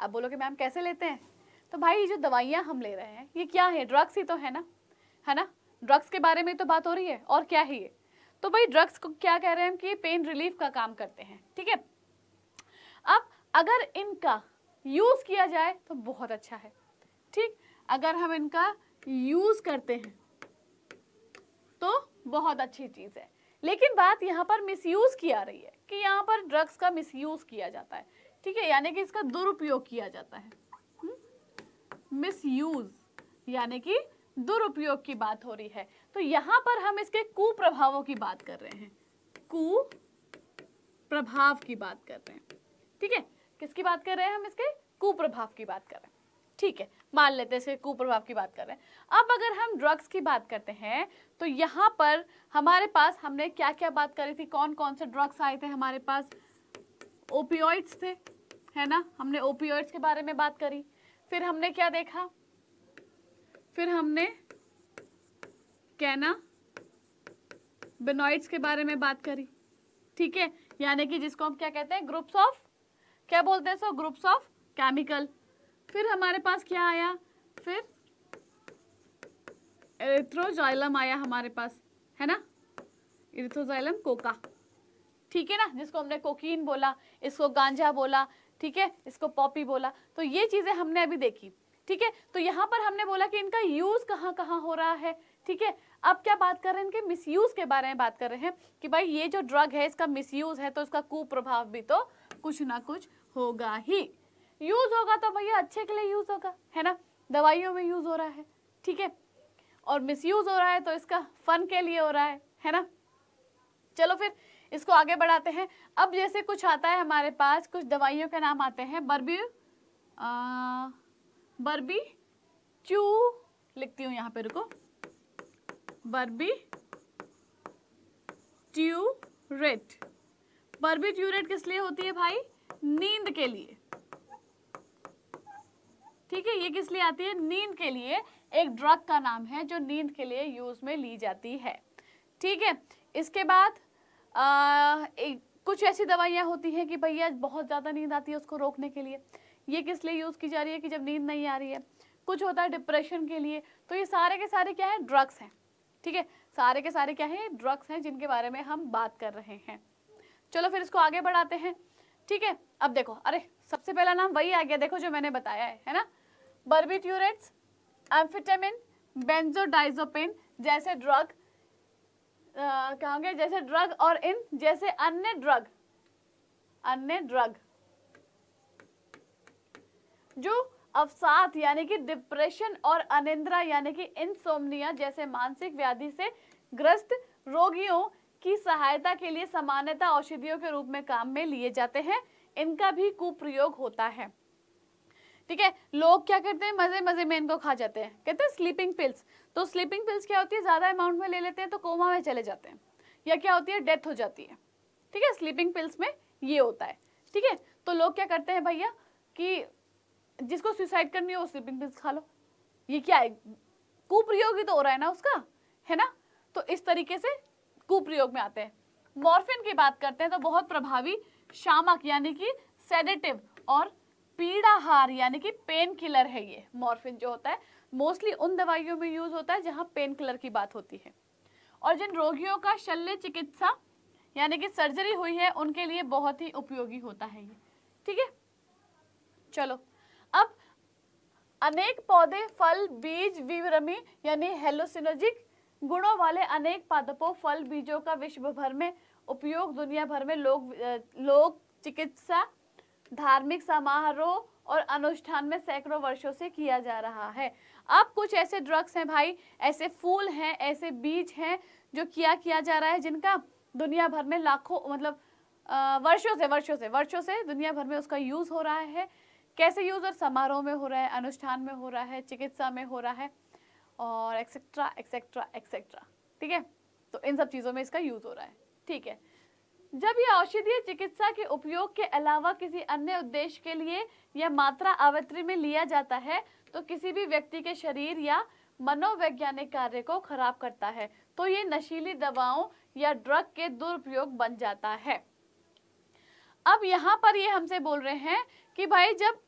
आप बोलोगे मैम कैसे लेते हैं तो भाई जो दवाइयाँ हम ले रहे हैं ये क्या है ड्रग्स ही तो है ना है ना ड्रग्स के बारे में तो बात हो रही है और क्या है ये तो भाई ड्रग्स को क्या कह रहे हैं हम कि ये पेन रिलीफ का काम करते हैं ठीक है अब अगर इनका यूज़ किया जाए तो बहुत अच्छा है ठीक अगर हम इनका यूज़ करते हैं तो बहुत अच्छी चीज़ है लेकिन बात यहाँ पर मिसयूज़ की आ रही है कि यहाँ पर ड्रग्स का मिसयूज़ किया जाता है ठीक है यानी कि इसका दुरुपयोग किया जाता है मिसयूज यानी कि दुरुपयोग की बात हो रही है तो यहाँ पर हम इसके कुप्रभावों की बात कर रहे हैं कु प्रभाव की बात कर रहे हैं ठीक है किसकी बात कर रहे हैं हम इसके कुप्रभाव की बात कर रहे हैं ठीक है मान लेते हैं इसके कुप्रभाव की बात कर रहे हैं अब अगर हम ड्रग्स की बात करते हैं तो यहाँ पर हमारे पास हमने क्या क्या बात करी थी कौन कौन से ड्रग्स आए थे हमारे पास ओपियोइड्स थे है ना हमने ओपियोइड्स के बारे में बात करी फिर हमने क्या देखा फिर हमने कैना बेनॉइड्स के बारे में बात करी ठीक है यानी कि जिसको हम क्या कहते हैं ग्रुप्स ऑफ क्या बोलते हैं सो ग्रुप्स ऑफ केमिकल फिर हमारे पास क्या आया फिर एरिथ्रोजाइलम आया हमारे पास है ना एरिथ्रोजाइलम कोका ठीक है ना जिसको हमने कोकीन बोला इसको गांजा बोला ठीक है इसको पॉपी बोला तो ये चीज़ें हमने अभी देखी ठीक है तो यहाँ पर हमने बोला कि इनका यूज़ कहाँ कहाँ हो रहा है ठीक है अब क्या बात कर रहे हैं इनके मिसयूज़ के बारे में बात कर रहे हैं कि भाई ये जो ड्रग है इसका मिसयूज़ है तो इसका कुप्रभाव भी तो कुछ ना कुछ होगा ही यूज़ होगा तो भैया अच्छे के लिए यूज़ होगा है ना दवाइयों में यूज़ हो रहा है ठीक है और मिसयूज़ हो रहा है तो इसका फन के लिए हो रहा है है ना चलो फिर इसको आगे बढ़ाते हैं अब जैसे कुछ आता है हमारे पास कुछ दवाइयों के नाम आते हैं बर्बी आ, बर्बी चू लिखती हूँ यहाँ पे रुको बर्बी ट्यूरेट बर्बी ट्यूरेट किस लिए होती है भाई नींद के लिए ठीक है ये किस लिए आती है नींद के लिए एक ड्रग का नाम है जो नींद के लिए यूज में ली जाती है ठीक है इसके बाद कुछ ऐसी दवाइयाँ होती हैं कि भैया बहुत ज़्यादा नींद आती है उसको रोकने के लिए ये किस लिए यूज़ की जा रही है कि जब नींद नहीं आ रही है कुछ होता है डिप्रेशन के लिए तो ये सारे के सारे क्या है ड्रग्स हैं ठीक है सारे के सारे क्या है ड्रग्स हैं जिनके बारे में हम बात कर रहे हैं चलो फिर इसको आगे बढ़ाते हैं ठीक है अब देखो अरे सबसे पहला नाम वही आ गया देखो जो मैंने बताया है है ना बर्बिट्यूरेट्स एम्फिटामिन बेंजोडाइजोपिन जैसे ड्रग कहोगे जैसे ड्रग और इन जैसे अन्य ड्रग अन्य ड्रग जो अवसाद यानी कि डिप्रेशन और अनिंद्रा यानी कि इंसोमनिया जैसे मानसिक व्याधि से ग्रस्त रोगियों की सहायता के लिए सामान्यता औषधियों के रूप में काम में लिए जाते हैं इनका भी कुप्रयोग होता है ठीक है लोग क्या करते हैं मजे मजे में इनको खा जाते हैं कहते हैं स्लीपिंग पिल्स तो स्लीपिंग पिल्स क्या होती है ज़्यादा अमाउंट में ले लेते हैं तो कोमा में चले जाते हैं या क्या होती है डेथ हो जाती है ठीक है स्लीपिंग पिल्स में ये होता है ठीक है तो लोग क्या करते हैं भैया कि जिसको सुसाइड करनी हो स्लीपिंग पिल्स खा लो ये क्या है कुप्रयोग ही तो हो रहा है ना उसका है ना तो इस तरीके से कुप्रयोग में आते हैं मॉर्फिन की बात करते हैं तो बहुत प्रभावी शामक यानी कि सेडेटिव और पीड़ाहार यानी कि पेन किलर है ये मॉर्फिन जो होता है मोस्टली उन दवाइयों में यूज़ होता है जहाँ पेन किलर की बात होती है और जिन रोगियों का शल्य चिकित्सा यानी कि सर्जरी हुई है उनके लिए बहुत ही उपयोगी होता है ये ठीक है चलो अब अनेक पौधे फल बीज विवरमी यानी हेलोसिनोजिक गुणों वाले अनेक पादपों फल बीजों का विश्व भर में उपयोग दुनिया भर में लोग लोग चिकित्सा धार्मिक समारोह और अनुष्ठान में सैकड़ों वर्षों से किया जा रहा है अब कुछ ऐसे ड्रग्स हैं भाई ऐसे फूल हैं ऐसे बीज हैं जो किया किया जा रहा है जिनका दुनिया भर में लाखों मतलब वर्षों से वर्षों से वर्षों से दुनिया भर में उसका यूज़ हो रहा है कैसे यूज़ और समारोह में हो रहा है अनुष्ठान में हो रहा है चिकित्सा में हो रहा है और एक्सेट्रा एक्सेट्रा एक्सेट्रा ठीक है तो इन सब चीज़ों में इसका यूज़ हो रहा है ठीक है जब यह औषधीय चिकित्सा के उपयोग के अलावा किसी अन्य उद्देश्य के लिए या मात्रा आवत्री में लिया जाता है तो किसी भी व्यक्ति के शरीर या मनोवैज्ञानिक कार्य को खराब करता है तो ये नशीली दवाओं या ड्रग के दुरुपयोग बन जाता है अब यहाँ पर ये हमसे बोल रहे हैं कि भाई जब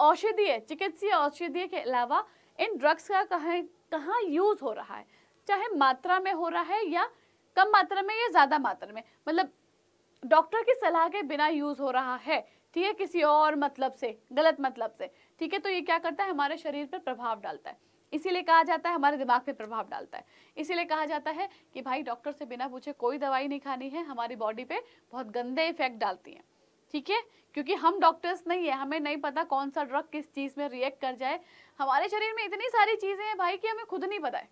औषधीय चिकित्सीय औषधीय के अलावा इन ड्रग्स का कहाँ कहाँ यूज़ हो रहा है चाहे मात्रा में हो रहा है या कम मात्रा में या ज़्यादा मात्रा में मतलब डॉक्टर की सलाह के बिना यूज़ हो रहा है ठीक है किसी और मतलब से गलत मतलब से ठीक है तो ये क्या करता है हमारे शरीर पर प्रभाव डालता है इसीलिए कहा जाता है हमारे दिमाग पे प्रभाव डालता है इसीलिए कहा जाता है कि भाई डॉक्टर से बिना पूछे कोई दवाई नहीं खानी है हमारी बॉडी पे बहुत गंदे इफेक्ट डालती है ठीक है क्योंकि हम डॉक्टर्स नहीं है हमें नहीं पता कौन सा ड्रग किस चीज़ में रिएक्ट कर जाए हमारे शरीर में इतनी सारी चीज़ें हैं भाई कि हमें खुद नहीं पता है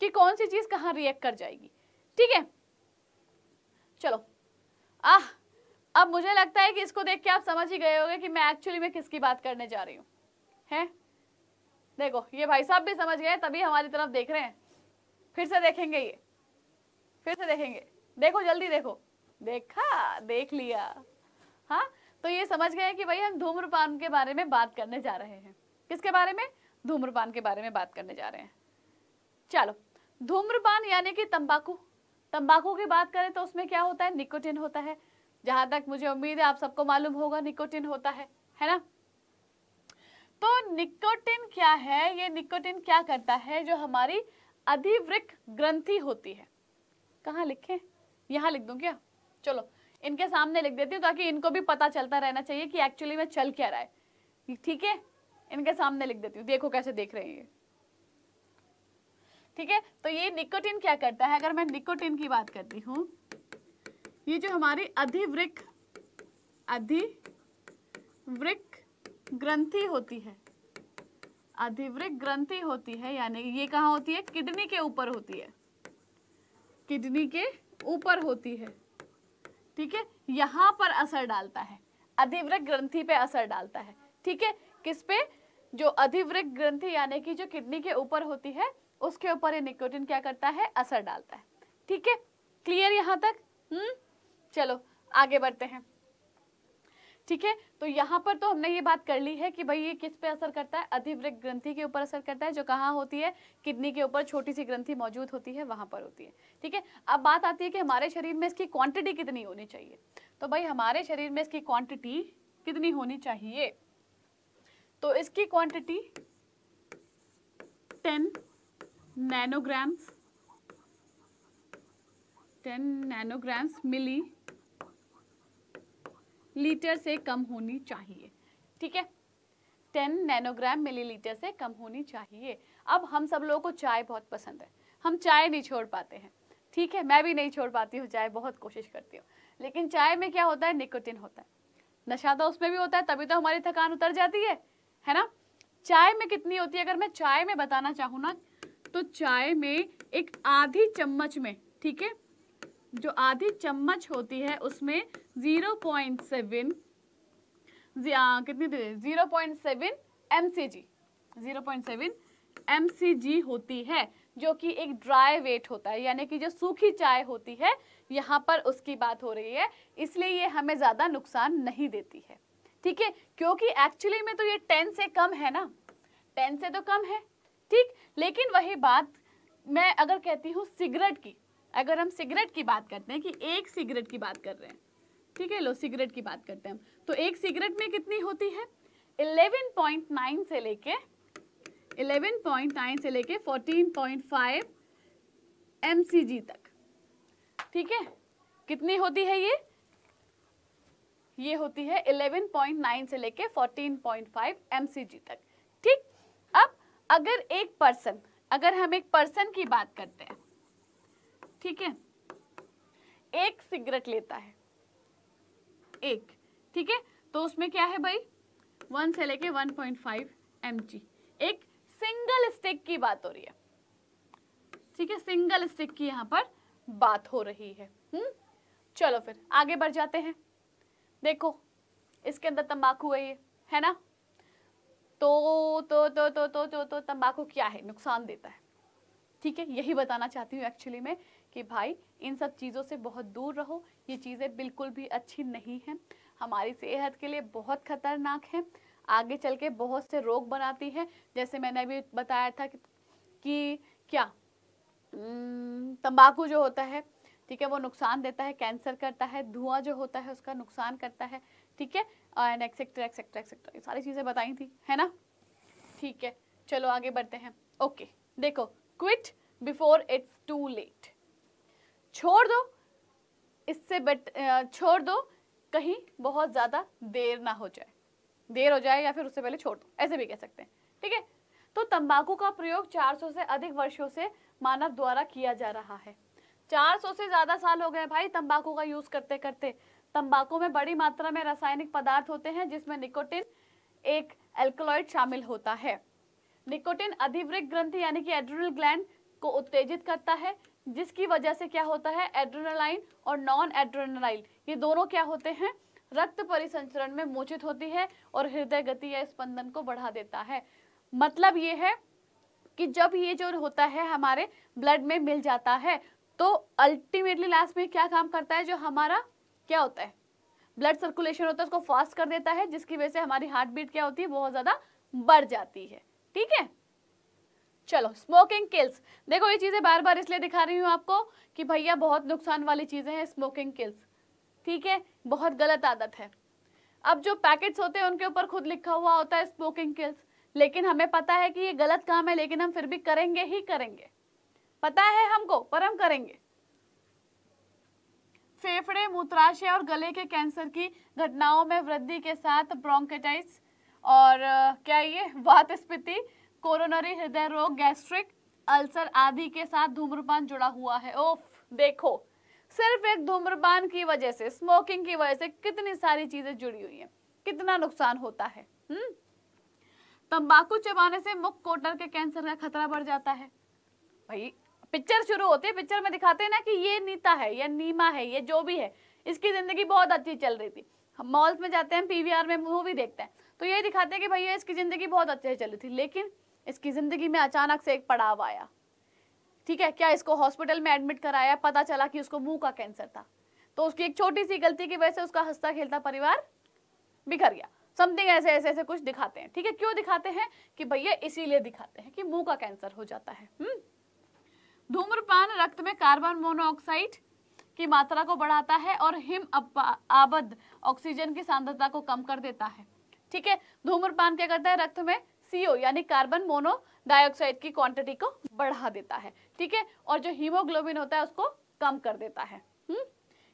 कि कौन सी चीज़ कहाँ रिएक्ट कर जाएगी ठीक है चलो आह अब मुझे लगता है कि इसको देख के आप समझ ही गए होंगे कि मैं एक्चुअली में किसकी बात करने जा रही हूँ हैं देखो ये भाई साहब भी समझ गए तभी हमारी तरफ देख रहे हैं फिर से देखेंगे ये फिर से देखेंगे देखो जल्दी देखो देखा देख लिया हाँ तो ये समझ गए कि भाई हम धूम्रपान के बारे में बात करने जा रहे हैं किसके बारे में धूम्रपान के बारे में बात करने जा रहे हैं चलो धूम्रपान यानी कि तंबाकू तंबाकू की बात करें तो उसमें क्या होता है निकोटिन होता है जहां तक मुझे उम्मीद है आप सबको मालूम होगा निकोटिन होता है है ना तो निकोटिन क्या है ये निकोटिन क्या करता है जो हमारी अधिवृक ग्रंथि होती है कहा लिखे यहाँ लिख दू क्या चलो इनके सामने लिख देती हूँ ताकि इनको भी पता चलता रहना चाहिए कि एक्चुअली में चल क्या रहा है ठीक है इनके सामने लिख देती हूँ देखो कैसे देख रहे हैं ये ठीक है तो ये निकोटिन क्या करता है अगर मैं निकोटिन की बात करती हूँ ये जो हमारी अधिवृक अधिवृक ग्रंथि होती है अधिवृक ग्रंथि होती है यानी ये कहाँ होती है किडनी के ऊपर होती है किडनी के ऊपर होती है ठीक है यहाँ पर असर डालता है अधिवृक ग्रंथि पे असर डालता है ठीक है किस पे जो अधिवृक ग्रंथि यानी कि जो किडनी के ऊपर होती है उसके ऊपर ये निकोटिन क्या करता है असर डालता है ठीक है क्लियर यहाँ तक हम्म चलो आगे बढ़ते हैं ठीक है तो यहाँ पर तो हमने ये बात कर ली है कि भाई ये किस पे असर करता है अधिवृक ग्रंथि के ऊपर असर करता है जो कहाँ होती है किडनी के ऊपर छोटी सी ग्रंथि मौजूद होती है वहाँ पर होती है ठीक है अब बात आती है कि हमारे शरीर में इसकी क्वांटिटी कितनी होनी चाहिए तो भाई हमारे शरीर में इसकी क्वांटिटी कितनी होनी चाहिए तो इसकी quantity ten nanograms ten nanograms millilitre से कम होनी चाहिए ठीक है टेन नैनोग्राम मिलीलीटर से कम होनी चाहिए अब हम सब लोगों को चाय बहुत पसंद है हम चाय नहीं छोड़ पाते हैं ठीक है मैं भी नहीं छोड़ पाती हूँ चाय बहुत कोशिश करती हूँ लेकिन चाय में क्या होता है निकोटिन होता है नशा तो उसमें भी होता है तभी तो हमारी थकान उतर जाती है है ना चाय में कितनी होती है अगर मैं चाय में बताना चाहूँ ना तो चाय में एक आधी चम्मच में ठीक है जो आधी चम्मच होती है उसमें ज़ीरो पॉइंट सेवन हाँ, कितनी दे zero point seven M C G zero point seven M C G होती है जो कि एक ड्राई वेट होता है यानी कि जो सूखी चाय होती है यहाँ पर उसकी बात हो रही है इसलिए ये हमें ज़्यादा नुकसान नहीं देती है ठीक है क्योंकि एक्चुअली में तो ये टेन से कम है ना टेन से तो कम है ठीक लेकिन वही बात मैं अगर कहती हूँ सिगरेट की अगर हम सिगरेट की बात करते हैं कि एक सिगरेट की बात कर रहे हैं ठीक है लो सिगरेट की बात करते हैं हम तो एक सिगरेट में कितनी होती है 11.9 से लेके 11.9 से लेके 14.5 जी तक ठीक है कितनी होती है ये ये होती है 11.9 से लेके 14.5 जी तक अगर एक पर्सन अगर हम एक पर्सन की बात करते हैं ठीक है एक सिगरेट लेता है एक ठीक है तो उसमें क्या है भाई वन से लेके one point five M G एक सिंगल स्टिक की बात हो रही है ठीक है सिंगल स्टिक की यहाँ पर बात हो रही है हुँ? हम्म? चलो फिर आगे बढ़ जाते हैं देखो इसके अंदर तंबाकू है ये है ना तो तो तो तो तो तो तो तंबाकू क्या है नुकसान देता है ठीक है यही बताना चाहती हूँ एक्चुअली मैं कि भाई इन सब चीज़ों से बहुत दूर रहो ये चीज़ें बिल्कुल भी अच्छी नहीं हैं हमारी सेहत के लिए बहुत खतरनाक है आगे चल के बहुत से रोग बनाती है जैसे मैंने अभी बताया था कि, कि क्या तंबाकू जो होता है ठीक है वो नुकसान देता है कैंसर करता है धुआं जो होता है उसका नुकसान करता है ठीक है एंड एक्सेट्रा एक्सेट्रा एक्सेट्रा ये सारी चीज़ें बताई थी है ना ठीक है चलो आगे बढ़ते हैं ओके देखो quit before it's too late छोड़ दो इससे बट छोड़ दो कहीं बहुत ज़्यादा देर ना हो जाए देर हो जाए या फिर उससे पहले छोड़ दो ऐसे भी कह सकते हैं ठीक है तो तंबाकू का प्रयोग 400 से अधिक वर्षों से मानव द्वारा किया जा रहा है 400 से ज़्यादा साल हो गए भाई तंबाकू का यूज़ करते करते तंबाकू में बड़ी मात्रा में रासायनिक पदार्थ होते हैं जिसमें निकोटिन एक एल्कोलॉइड शामिल होता है निकोटिन अधिवृक ग्रंथि यानी कि एड्रिनल ग्लैंड को उत्तेजित करता है जिसकी वजह से क्या होता है एड्रेनालाइन और नॉन एड्रेनालाइन ये दोनों क्या होते हैं रक्त परिसंचरण में मोचित होती है और हृदय गति या स्पंदन को बढ़ा देता है मतलब ये है कि जब ये जो होता है हमारे ब्लड में मिल जाता है तो अल्टीमेटली लास्ट में क्या काम करता है जो हमारा क्या होता है ब्लड सर्कुलेशन होता है उसको फास्ट कर देता है जिसकी वजह से हमारी हार्ट बीट क्या होती है बहुत ज़्यादा बढ़ जाती है ठीक है चलो स्मोकिंग किल्स देखो ये चीज़ें बार बार इसलिए दिखा रही हूँ आपको कि भैया बहुत नुकसान वाली चीज़ें हैं स्मोकिंग किल्स ठीक है बहुत गलत आदत है अब जो पैकेट्स होते हैं उनके ऊपर खुद लिखा हुआ होता है स्मोकिंग किल्स लेकिन हमें पता है कि ये गलत काम है लेकिन हम फिर भी करेंगे ही करेंगे पता है हमको पर हम करेंगे फेफड़े मूत्राशय और गले के कैंसर की घटनाओं में वृद्धि के साथ ब्रोंकेटाइस और क्या ये वात स्पीति कोरोनरी हृदय रोग गैस्ट्रिक अल्सर आदि के साथ धूम्रपान जुड़ा हुआ है ओफ देखो सिर्फ एक धूम्रपान की वजह से स्मोकिंग की वजह से कितनी सारी चीजें जुड़ी हुई हैं कितना नुकसान होता है हम्म? तंबाकू चबाने से मुख कोटर के कैंसर का खतरा बढ़ जाता है भाई पिक्चर शुरू होती है पिक्चर में दिखाते हैं ना कि ये नीता है या नीमा है ये जो भी है इसकी ज़िंदगी बहुत अच्छी चल रही थी हम मॉल्स में जाते हैं पीवीआर में मूवी देखते हैं तो ये दिखाते हैं कि भैया इसकी ज़िंदगी बहुत अच्छे चल रही थी लेकिन इसकी ज़िंदगी में अचानक से एक पड़ाव आया ठीक है क्या इसको हॉस्पिटल में एडमिट कराया पता चला कि उसको मुंह का कैंसर था तो उसकी एक छोटी सी गलती की वजह से उसका हंसता खेलता परिवार बिखर गया समथिंग ऐसे ऐसे ऐसे कुछ दिखाते हैं ठीक है क्यों दिखाते हैं कि भैया इसीलिए दिखाते हैं कि मुंह का कैंसर हो जाता है हुँ? हम्म? धूम्रपान रक्त में कार्बन मोनोऑक्साइड की मात्रा को बढ़ाता है और हिम आबद ऑक्सीजन की सांद्रता को कम कर देता है ठीक है धूम्रपान क्या करता है रक्त में सीओ यानी कार्बन मोनो डाइऑक्साइड की क्वांटिटी को बढ़ा देता है ठीक है और जो हीमोग्लोबिन होता है उसको कम कर देता है हम्म?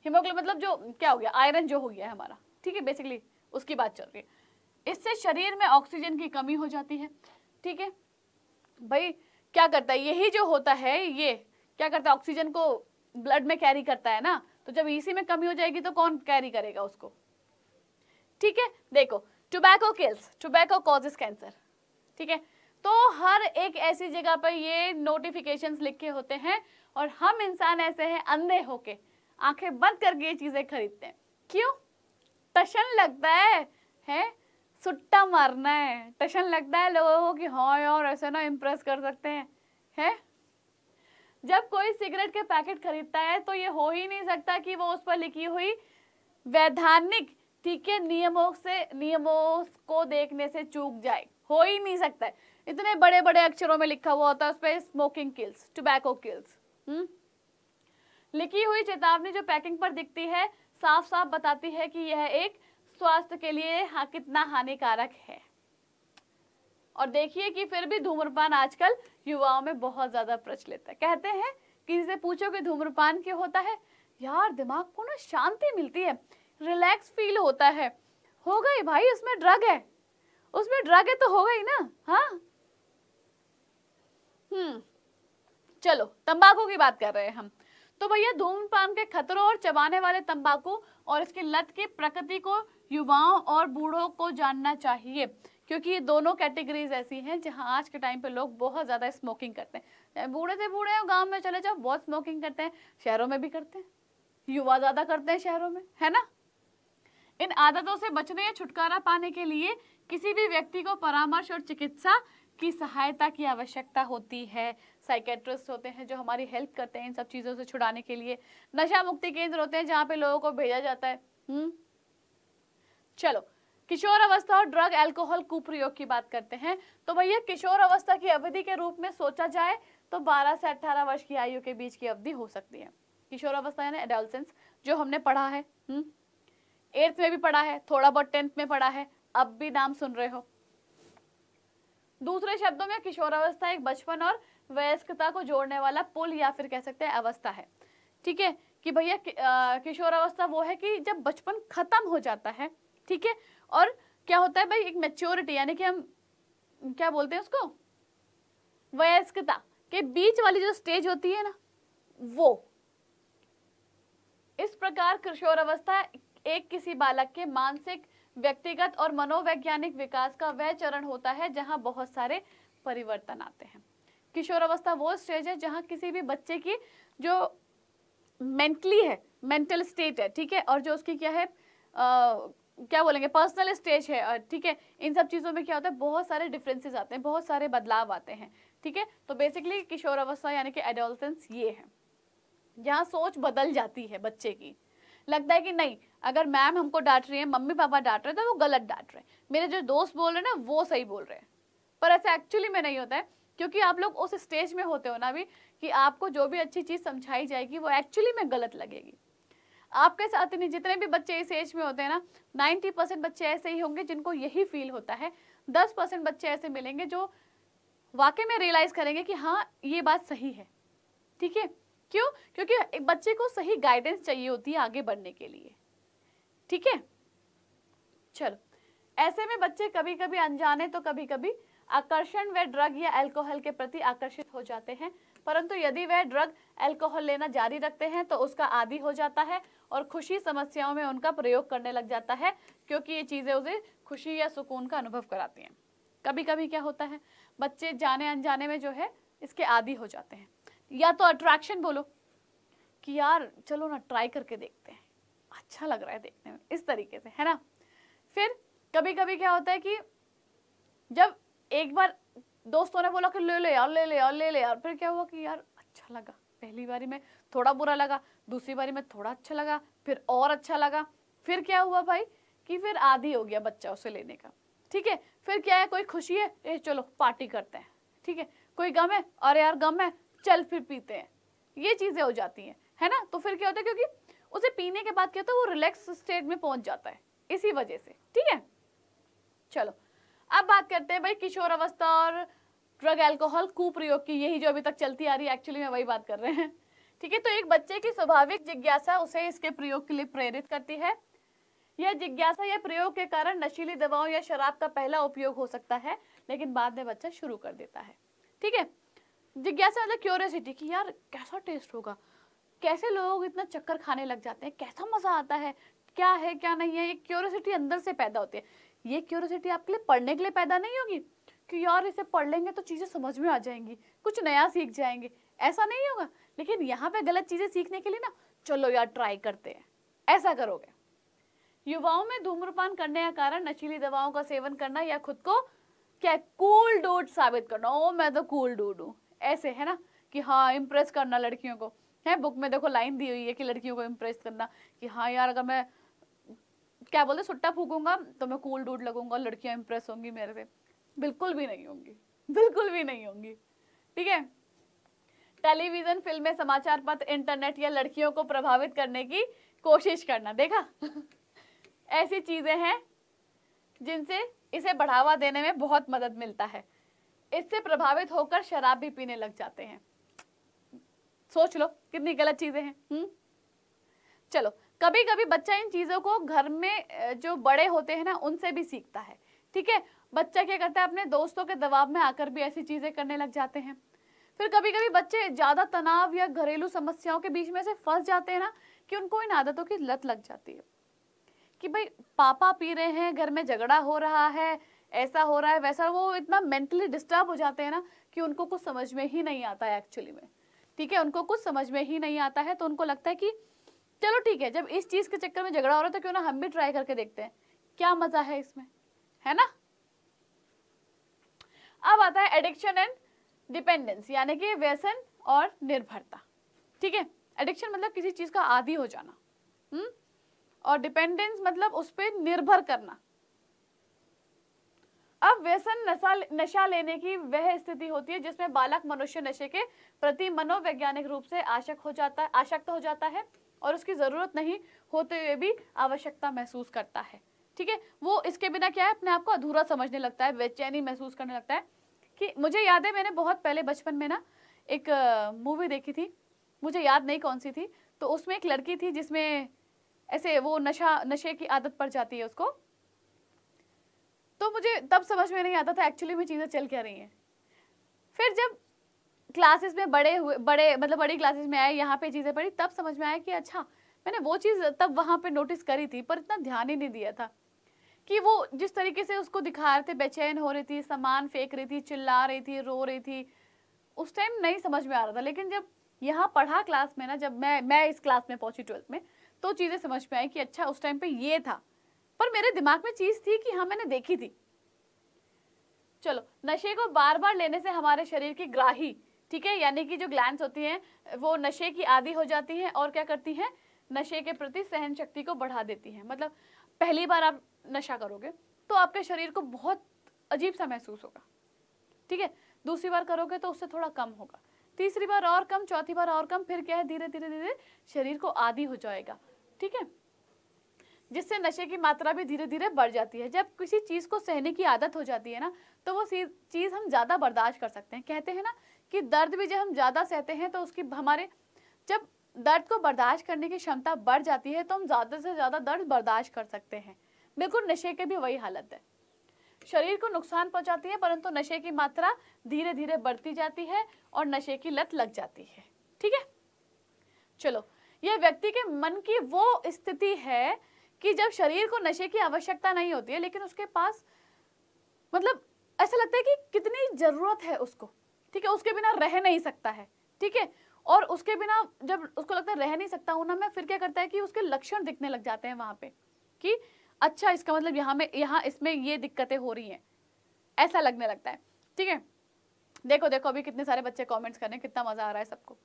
हीमोग्लोबिन मतलब जो क्या हो गया आयरन जो हो गया है हमारा ठीक है बेसिकली उसकी बात चल रही है इससे शरीर में ऑक्सीजन की कमी हो जाती है ठीक है भाई क्या करता है यही जो होता है ये क्या करता है ऑक्सीजन को ब्लड में कैरी करता है ना तो जब इसी e में कमी हो जाएगी तो कौन कैरी करेगा उसको ठीक है देखो tobacco kills tobacco causes cancer ठीक है तो हर एक ऐसी जगह पर ये नोटिफिकेशन लिखे होते हैं और हम इंसान ऐसे हैं अंधे होके आंखें बंद करके ये चीज़ें खरीदते हैं क्यों टशन लगता है, है सुट्टा मारना है टशन लगता है लोगों को कि हाँ यार ऐसे ना इम्प्रेस कर सकते हैं है जब कोई सिगरेट के पैकेट खरीदता है तो ये हो ही नहीं सकता कि वो उस पर लिखी हुई वैधानिक ठीक है नियमों से नियमों को देखने से चूक जाए हो ही नहीं सकता है इतने बड़े बड़े अक्षरों में लिखा हुआ होता है उस पर स्मोकिंग किल्स टोबैको किल्स हम्म लिखी हुई चेतावनी जो पैकिंग पर दिखती है साफ साफ बताती है कि यह एक स्वास्थ्य के लिए हाँ कितना हानिकारक है और देखिए कि फिर भी धूम्रपान आजकल युवाओं में बहुत ज़्यादा प्रचलित है कहते हैं किसी से पूछो कि धूम्रपान क्यों होता है यार दिमाग को ना शांति मिलती है रिलैक्स फील होता है हो गई भाई उसमें ड्रग है उसमें ड्रग है तो हो गई ना हाँ हम्म चलो तंबाकू की बात कर रहे हैं हम तो भैया धूम्रपान के खतरों और चबाने वाले तंबाकू और इसकी लत की प्रकृति को युवाओं और बूढ़ों को जानना चाहिए क्योंकि ये दोनों कैटेगरीज ऐसी हैं जहां आज के टाइम पे लोग बहुत ज़्यादा स्मोकिंग करते हैं बूढ़े से बूढ़े हो गाँव में चले जाओ बहुत स्मोकिंग करते हैं शहरों में भी करते हैं युवा ज़्यादा करते हैं शहरों में है ना इन आदतों से बचने या छुटकारा पाने के लिए किसी भी व्यक्ति को परामर्श और चिकित्सा की सहायता की आवश्यकता होती है साइकेट्रिस्ट होते हैं जो हमारी हेल्प करते हैं इन सब चीज़ों से छुड़ाने के लिए नशा मुक्ति केंद्र होते हैं जहाँ पे लोगों को भेजा जाता है हुँ? हम्म? चलो किशोर अवस्था और ड्रग एल्कोहल कुप्रयोग की बात करते हैं तो भैया किशोर अवस्था की अवधि के रूप में सोचा जाए तो 12 से 18 वर्ष की आयु के बीच की अवधि हो सकती है किशोर अवस्था यानी एडोलसेंस जो हमने पढ़ा है एट्थ हम्म, में भी पढ़ा है थोड़ा बहुत टेंथ में पढ़ा है अब भी नाम सुन रहे हो दूसरे शब्दों में किशोरावस्था एक बचपन और वयस्कता को जोड़ने वाला पुल या फिर कह सकते हैं अवस्था है ठीक है कि भैया किशोरावस्था वो है कि जब बचपन खत्म हो जाता है ठीक है और क्या होता है भाई एक मेच्योरिटी यानी कि हम क्या बोलते हैं उसको वयस्कता के बीच वाली जो स्टेज होती है ना वो इस प्रकार किशोर अवस्था एक किसी बालक के मानसिक व्यक्तिगत और मनोवैज्ञानिक विकास का वह चरण होता है जहां बहुत सारे परिवर्तन आते हैं किशोर अवस्था वो स्टेज है जहां किसी भी बच्चे की जो मेंटली है मेंटल स्टेट है ठीक है और जो उसकी क्या है क्या बोलेंगे पर्सनल स्टेज है ठीक है इन सब चीज़ों में क्या होता है बहुत सारे डिफरेंसेस आते हैं बहुत सारे बदलाव आते हैं ठीक है तो बेसिकली किशोर अवस्था यानी कि एडोलसेंस ये है जहाँ सोच बदल जाती है बच्चे की लगता है कि नहीं अगर मैम हमको डांट रही है मम्मी पापा डांट रहे हैं तो वो गलत डांट रहे हैं मेरे जो दोस्त बोल रहे हैं ना वो सही बोल रहे हैं पर ऐसा एक्चुअली में नहीं होता है क्योंकि आप लोग उस स्टेज में होते हो ना अभी कि आपको जो भी अच्छी चीज़ समझाई जाएगी वो एक्चुअली में गलत लगेगी आपके साथ नहीं जितने भी बच्चे इस एज में होते हैं ना नाइन्टी परसेंट बच्चे ऐसे ही होंगे जिनको यही फील होता है दस परसेंट बच्चे ऐसे मिलेंगे जो वाकई में रियलाइज़ करेंगे कि हाँ ये बात सही है ठीक है क्यों क्योंकि बच्चे को सही गाइडेंस चाहिए होती है आगे बढ़ने के लिए ठीक है चलो ऐसे में बच्चे कभी कभी अनजाने तो कभी कभी आकर्षण व ड्रग या अल्कोहल के प्रति आकर्षित हो जाते हैं परंतु यदि वह ड्रग अल्कोहल लेना जारी रखते हैं तो उसका आदि हो जाता है और खुशी समस्याओं में उनका प्रयोग करने लग जाता है क्योंकि ये चीज़ें उसे खुशी या सुकून का अनुभव कराती हैं कभी कभी क्या होता है बच्चे जाने अनजाने में जो है इसके आदि हो जाते हैं या तो अट्रैक्शन बोलो कि यार चलो ना ट्राई करके देखते हैं अच्छा लग रहा है देखने में इस तरीके से है ना फिर कभी कभी क्या होता है कि जब एक बार दोस्तों ने बोला कि ले ले यार ले ले यार ले ले यार फिर क्या हुआ कि यार अच्छा लगा पहली बारी में थोड़ा बुरा लगा दूसरी बारी में थोड़ा अच्छा लगा फिर और अच्छा लगा फिर क्या हुआ भाई कि फिर आदि हो गया बच्चा उसे लेने का ठीक है फिर क्या है कोई खुशी है ए चलो पार्टी करते हैं ठीक है कोई गम है अरे यार गम है चल फिर पीते हैं ये चीज़ें हो जाती हैं है ना तो फिर क्या होता है क्योंकि उसे पीने के बाद क्या होता है वो रिलैक्स स्टेट में पहुंच जाता है इसी वजह से ठीक है चलो अब बात करते हैं भाई किशोर अवस्था और ड्रग एल्कोहल कुप्रयोग की यही जो अभी तक चलती आ रही है एक्चुअली में वही बात कर रहे हैं ठीक है तो एक बच्चे की स्वाभाविक जिज्ञासा उसे इसके प्रयोग के लिए प्रेरित करती है यह जिज्ञासा या प्रयोग के कारण नशीली दवाओं या शराब का पहला उपयोग हो सकता है लेकिन बाद में बच्चा शुरू कर देता है ठीक है जिज्ञासा मतलब क्यूरियोसिटी कि यार कैसा टेस्ट होगा कैसे लोग इतना चक्कर खाने लग जाते हैं कैसा मज़ा आता है क्या है क्या नहीं है ये क्यूरियोसिटी अंदर से पैदा होती है ये क्यूरियोसिटी आपके लिए पढ़ने के लिए पैदा नहीं होगी कि यार इसे पढ़ लेंगे तो चीज़ें समझ में आ जाएंगी कुछ नया सीख जाएंगे ऐसा नहीं होगा लेकिन यहाँ पे गलत चीज़ें सीखने के लिए ना चलो यार ट्राई करते हैं ऐसा करोगे युवाओं में धूम्रपान करने का कारण नशीली दवाओं का सेवन करना या खुद को क्या कूल डूड साबित करना ओ मैं तो कूल डूड हूँ ऐसे है ना कि हाँ इम्प्रेस करना लड़कियों को है बुक में देखो लाइन दी हुई है कि लड़कियों को इम्प्रेस करना कि हाँ यार अगर मैं क्या बोलते सुट्टा फूकूंगा तो मैं कूल डूड लगूंगा लड़कियाँ इम्प्रेस होंगी मेरे से बिल्कुल भी नहीं होंगी बिल्कुल भी नहीं होंगी ठीक है टेलीविजन फिल्में समाचार पत्र इंटरनेट या लड़कियों को प्रभावित करने की कोशिश करना देखा ऐसी चीज़ें हैं जिनसे इसे बढ़ावा देने में बहुत मदद मिलता है इससे प्रभावित होकर शराब भी पीने लग जाते हैं सोच लो कितनी गलत चीज़ें हैं हुँ? हम्म? चलो कभी कभी बच्चा इन चीज़ों को घर में जो बड़े होते हैं ना उनसे भी सीखता है ठीक है बच्चा क्या करता है अपने दोस्तों के दबाव में आकर भी ऐसी चीज़ें करने लग जाते हैं फिर कभी कभी बच्चे ज़्यादा तनाव या घरेलू समस्याओं के बीच में से फंस जाते हैं ना कि उनको इन आदतों की लत लग जाती है कि भाई पापा पी रहे हैं घर में झगड़ा हो रहा है ऐसा हो रहा है वैसा वो इतना मेंटली डिस्टर्ब हो जाते हैं ना कि उनको कुछ समझ में ही नहीं आता है एक्चुअली में ठीक है उनको कुछ समझ में ही नहीं आता है तो उनको लगता है कि चलो ठीक है जब इस चीज़ के चक्कर में झगड़ा हो रहा है तो क्यों ना हम भी ट्राई करके देखते हैं क्या मज़ा है इसमें है ना अब आता है एडिक्शन एंड डिपेंडेंस यानी कि व्यसन और निर्भरता ठीक है एडिक्शन मतलब किसी चीज़ का आदि हो जाना हुँ? हम्म? और डिपेंडेंस मतलब उस पर निर्भर करना अब व्यसन नशा नशा लेने की वह स्थिति होती है जिसमें बालक मनुष्य नशे के प्रति मनोवैज्ञानिक रूप से आशक हो जाता है आशक्त हो जाता है और उसकी ज़रूरत नहीं होते हुए भी आवश्यकता महसूस करता है ठीक है वो इसके बिना क्या है अपने आप को अधूरा समझने लगता है बेचैनी महसूस करने लगता है कि मुझे याद है मैंने बहुत पहले बचपन में ना एक मूवी देखी थी मुझे याद नहीं कौन सी थी तो उसमें एक लड़की थी जिसमें ऐसे वो नशा नशे की आदत पड़ जाती है उसको तो मुझे तब समझ में नहीं आता था एक्चुअली में चीज़ें चल क्या रही हैं फिर जब क्लासेस में बड़े हुए बड़े मतलब बड़ी क्लासेस में आए यहाँ पे चीज़ें पढ़ी तब समझ में आया कि अच्छा मैंने वो चीज़ तब वहाँ पे नोटिस करी थी पर इतना ध्यान ही नहीं दिया था कि वो जिस तरीके से उसको दिखा रहे थे बेचैन हो रही थी सामान फेंक रही थी चिल्ला रही थी रो रही थी उस टाइम नहीं समझ में आ रहा था लेकिन जब यहाँ पढ़ा क्लास में ना जब मैं मैं इस क्लास में पहुंची ट्वेल्थ में तो चीज़ें समझ में आई कि अच्छा उस टाइम पे ये था पर मेरे दिमाग में चीज़ थी कि हाँ मैंने देखी थी चलो नशे को बार बार लेने से हमारे शरीर की ग्राही ठीक है यानी कि जो ग्लैंड होती हैं वो नशे की आदि हो जाती हैं और क्या करती हैं नशे के प्रति सहन शक्ति को बढ़ा देती हैं मतलब पहली बार आप नशा करोगे तो आपके शरीर को बहुत अजीब सा महसूस होगा ठीक है दूसरी बार करोगे तो उससे थोड़ा कम होगा तीसरी बार और कम चौथी बार और कम फिर क्या है धीरे धीरे धीरे शरीर को आदि हो जाएगा ठीक है जिससे नशे की मात्रा भी धीरे धीरे बढ़ जाती है जब किसी चीज़ को सहने की आदत हो जाती है ना तो वो चीज़ हम ज़्यादा बर्दाश्त कर सकते हैं कहते हैं ना कि दर्द भी जब हम ज़्यादा सहते हैं तो उसकी हमारे जब दर्द को बर्दाश्त करने की क्षमता बढ़ जाती है तो हम ज़्यादा से ज़्यादा दर्द बर्दाश्त कर सकते हैं बिल्कुल नशे के भी वही हालत है शरीर को नुकसान पहुंचाती है परंतु नशे की मात्रा धीरे धीरे बढ़ती जाती है और नशे की लत लग जाती है ठीक है चलो यह व्यक्ति के मन की वो स्थिति है कि जब शरीर को नशे की आवश्यकता नहीं होती है लेकिन उसके पास मतलब ऐसा लगता है कि कितनी जरूरत है उसको ठीक है उसके बिना रह नहीं सकता है ठीक है और उसके बिना जब उसको लगता है रह नहीं सकता हूं ना मैं फिर क्या करता है कि उसके लक्षण दिखने लग जाते हैं वहां पे कि अच्छा इसका मतलब यहाँ में यहाँ इसमें ये दिक्कतें हो रही हैं ऐसा लगने लगता है ठीक है देखो देखो अभी कितने सारे बच्चे कॉमेंट्स कर रहे हैं कितना मज़ा आ रहा है सबको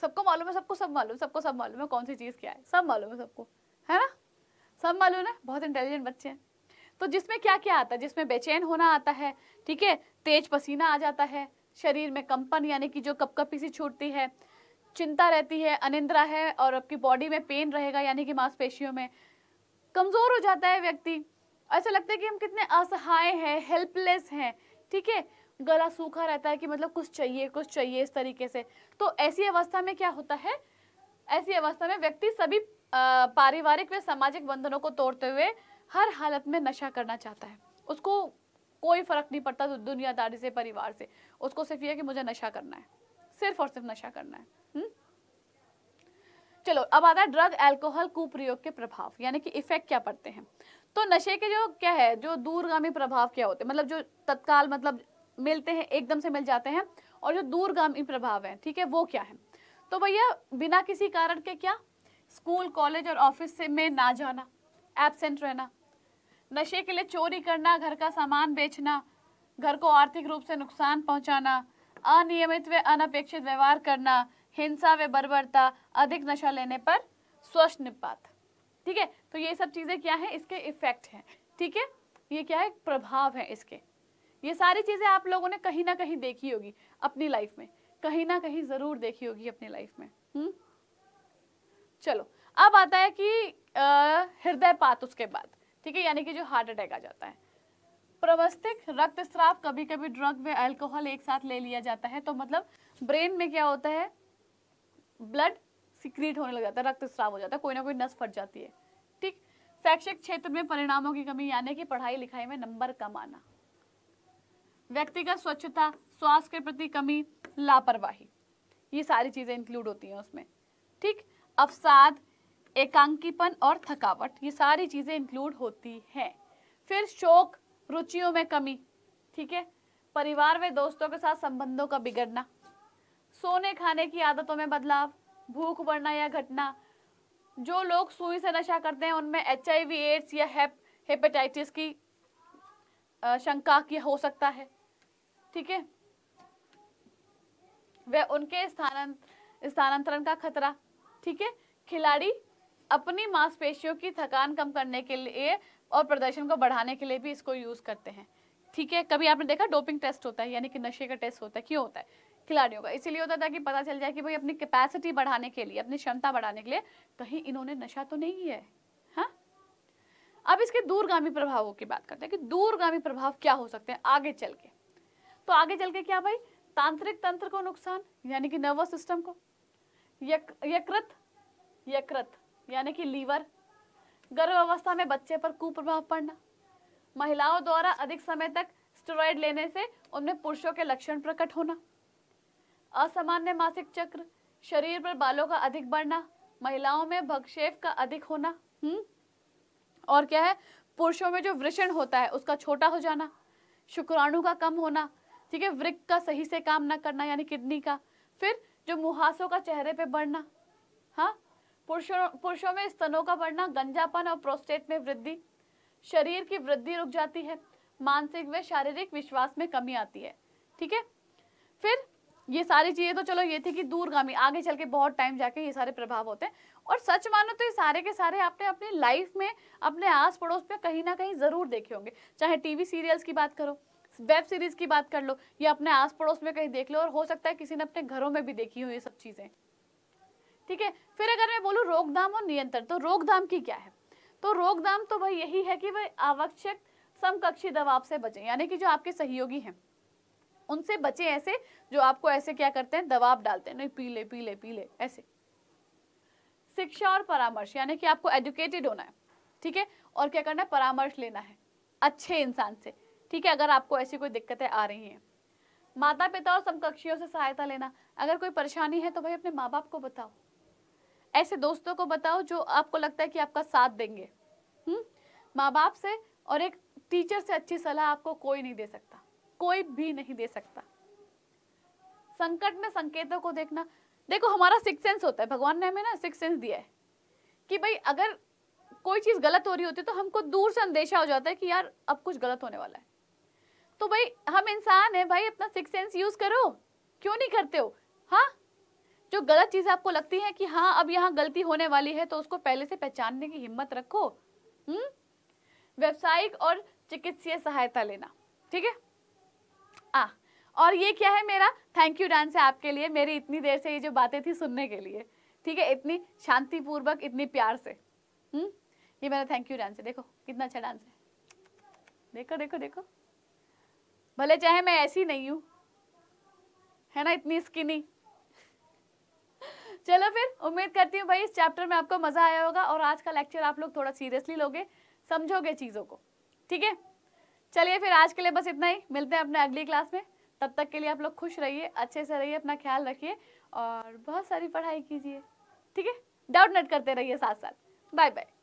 सबको मालूम है सबको सब मालूम सबको सब मालूम है कौन सी चीज़ क्या है सब मालूम है सबको है ना सब मालूम है बहुत इंटेलिजेंट बच्चे हैं तो जिसमें क्या क्या आता है जिसमें बेचैन होना आता है ठीक है तेज पसीना आ जाता है शरीर में कंपन यानी कि जो कपकपी सी छूटती है चिंता रहती है अनिंद्रा है और आपकी बॉडी में पेन रहेगा यानी कि मांसपेशियों में कमज़ोर हो जाता है व्यक्ति ऐसा लगता है कि हम कितने असहाय हैं हेल्पलेस हैं ठीक है गला सूखा रहता है कि मतलब कुछ चाहिए कुछ चाहिए इस तरीके से तो ऐसी अवस्था में क्या होता है ऐसी अवस्था में व्यक्ति सभी पारिवारिक व सामाजिक बंधनों को तोड़ते हुए हर हालत में नशा करना चाहता है उसको कोई फर्क नहीं पड़ता दुनियादारी से परिवार से उसको सिर्फ यह कि मुझे नशा करना है सिर्फ और सिर्फ नशा करना है हुँ? हम्म? चलो अब आता है ड्रग एल्कोहल कुप्रयोग के प्रभाव यानी कि इफेक्ट क्या पड़ते हैं तो नशे के जो क्या है जो दूरगामी प्रभाव क्या होते हैं मतलब जो तत्काल मतलब मिलते हैं एकदम से मिल जाते हैं और जो दूरगामी प्रभाव है ठीक है वो क्या है तो भैया बिना किसी कारण के क्या स्कूल कॉलेज और ऑफिस से में ना जाना एबसेंट रहना नशे के लिए चोरी करना घर का सामान बेचना घर को आर्थिक रूप से नुकसान पहुंचाना अनियमित व अनपेक्षित व्यवहार करना हिंसा व बर्बरता अधिक नशा लेने पर स्वच्छ निपात ठीक है तो ये सब चीज़ें क्या है इसके इफेक्ट हैं ठीक है ये क्या है प्रभाव है इसके ये सारी चीज़ें आप लोगों ने कहीं ना कहीं देखी होगी अपनी लाइफ में कहीं ना कहीं ज़रूर देखी होगी अपनी लाइफ में हुँ? हम्म? चलो अब आता है कि हृदयपात उसके बाद ठीक है यानी कि जो हार्ट अटैक आ जाता है प्रवस्थिक रक्तस्राव कभी कभी ड्रग व अल्कोहल एक साथ ले लिया जाता है तो मतलब ब्रेन में क्या होता है ब्लड सिक्रीट होने लग जाता है रक्त हो जाता है कोई ना कोई नस फट जाती है ठीक शैक्षिक क्षेत्र में परिणामों की कमी यानी कि पढ़ाई लिखाई में नंबर कम आना व्यक्तिगत स्वच्छता स्वास्थ्य के प्रति कमी लापरवाही ये सारी चीज़ें इंक्लूड होती हैं उसमें ठीक अवसाद एकांकीपन और थकावट ये सारी चीज़ें इंक्लूड होती हैं फिर शोक रुचियों में कमी ठीक है परिवार में दोस्तों के साथ संबंधों का बिगड़ना सोने खाने की आदतों में बदलाव भूख बढ़ना या घटना जो लोग सुई से नशा करते हैं उनमें एच एड्स या हेप हेपेटाइटिस की शंका की हो सकता है ठीक है वह उनके स्थानांत स्थानांतरण का खतरा ठीक है खिलाड़ी अपनी मांसपेशियों की थकान कम करने के लिए और प्रदर्शन को बढ़ाने के लिए भी इसको यूज़ करते हैं ठीक है कभी आपने देखा डोपिंग टेस्ट होता है यानी कि नशे का टेस्ट होता है क्यों होता है खिलाड़ियों का इसीलिए होता था कि पता चल जाए कि भाई अपनी कैपेसिटी बढ़ाने के लिए अपनी क्षमता बढ़ाने के लिए कहीं इन्होंने नशा तो नहीं किया है हा? अब इसके दूरगामी प्रभावों की बात करते हैं कि दूरगामी प्रभाव क्या हो सकते हैं आगे चल के तो आगे चल के क्या भाई तांत्रिक तंत्र को नुकसान यानी कि नर्वस सिस्टम को यक, यकृत यकृत यानी कि लीवर गर्भ अवस्था में बच्चे पर कुप्रभाव पड़ना महिलाओं द्वारा अधिक समय तक स्टेरॉइड लेने से उनमें पुरुषों के लक्षण प्रकट होना असामान्य मासिक चक्र शरीर पर बालों का अधिक बढ़ना महिलाओं में भक्षेप का अधिक होना हम्म और क्या है पुरुषों में जो वृषण होता है उसका छोटा हो जाना शुक्राणु का कम होना ठीक है वृक्क का सही से काम ना करना यानी किडनी का फिर जो मुहासों का चेहरे पे बढ़ना हाँ पुरुषों पुरुषों में स्तनों का बढ़ना गंजापन और प्रोस्टेट में वृद्धि शरीर की वृद्धि रुक जाती है मानसिक व शारीरिक विश्वास में कमी आती है ठीक है फिर ये सारी चीजें तो चलो ये थी कि दूरगामी आगे चल के बहुत टाइम जाके ये सारे प्रभाव होते हैं और सच मानो तो ये सारे के सारे आपने अपनी लाइफ में अपने आस पड़ोस पे कहीं ना कहीं जरूर देखे होंगे चाहे टीवी सीरियल्स की बात करो वेब सीरीज की बात कर लो या अपने आस पड़ोस में कहीं देख लो और हो सकता है किसी ने अपने घरों में भी देखी हो ये सब चीजें ठीक है फिर अगर मैं बोलूँ रोकधाम और नियंत्रण तो रोकधाम की क्या है तो रोकधाम तो भाई यही है कि वह आवश्यक समकक्षी दबाव से बचे यानी कि जो आपके सहयोगी हैं उनसे बचे ऐसे जो आपको ऐसे क्या करते हैं दबाव डालते हैं नहीं पीले पीले पीले ऐसे शिक्षा और परामर्श यानी कि आपको एजुकेटेड होना है ठीक है और क्या करना है परामर्श लेना है अच्छे इंसान से ठीक है अगर आपको ऐसी कोई दिक्कतें आ रही हैं माता पिता और समकक्षियों से सहायता लेना अगर कोई परेशानी है तो भाई अपने माँ बाप को बताओ ऐसे दोस्तों को बताओ जो आपको लगता है कि आपका साथ देंगे हम्म? माँ बाप से और एक टीचर से अच्छी सलाह आपको कोई नहीं दे सकता कोई भी नहीं दे सकता संकट में संकेतों को देखना देखो हमारा सिक्स सेंस होता है भगवान ने हमें ना सिक्स सेंस दिया है कि भाई अगर कोई चीज़ गलत हो रही होती है तो हमको दूर से अंदेशा हो जाता है कि यार अब कुछ गलत होने वाला है तो भाई हम इंसान है भाई अपना सिक्स सेंस यूज़ करो क्यों नहीं करते हो हाँ जो गलत चीज़ आपको लगती है कि हाँ अब यहाँ गलती होने वाली है तो उसको पहले से पहचानने की हिम्मत रखो हम्म व्यवसायिक और चिकित्सीय सहायता लेना ठीक है आ और ये क्या है मेरा थैंक यू डांस है आपके लिए मेरी इतनी देर से ये जो बातें थी सुनने के लिए ठीक है इतनी शांतिपूर्वक इतनी प्यार से हुँ? हम्म? ये मेरा थैंक यू डांस है देखो कितना अच्छा डांस है देखो देखो देखो भले चाहे मैं ऐसी नहीं हूँ है ना इतनी स्किनी चलो फिर उम्मीद करती हूँ भाई इस चैप्टर में आपको मज़ा आया होगा और आज का लेक्चर आप लोग थोड़ा सीरियसली लोगे समझोगे चीज़ों को ठीक है चलिए फिर आज के लिए बस इतना ही मिलते हैं अपने अगली क्लास में तब तक के लिए आप लोग खुश रहिए अच्छे से रहिए अपना ख्याल रखिए और बहुत सारी पढ़ाई कीजिए ठीक है डाउट नट करते रहिए साथ साथ बाय बाय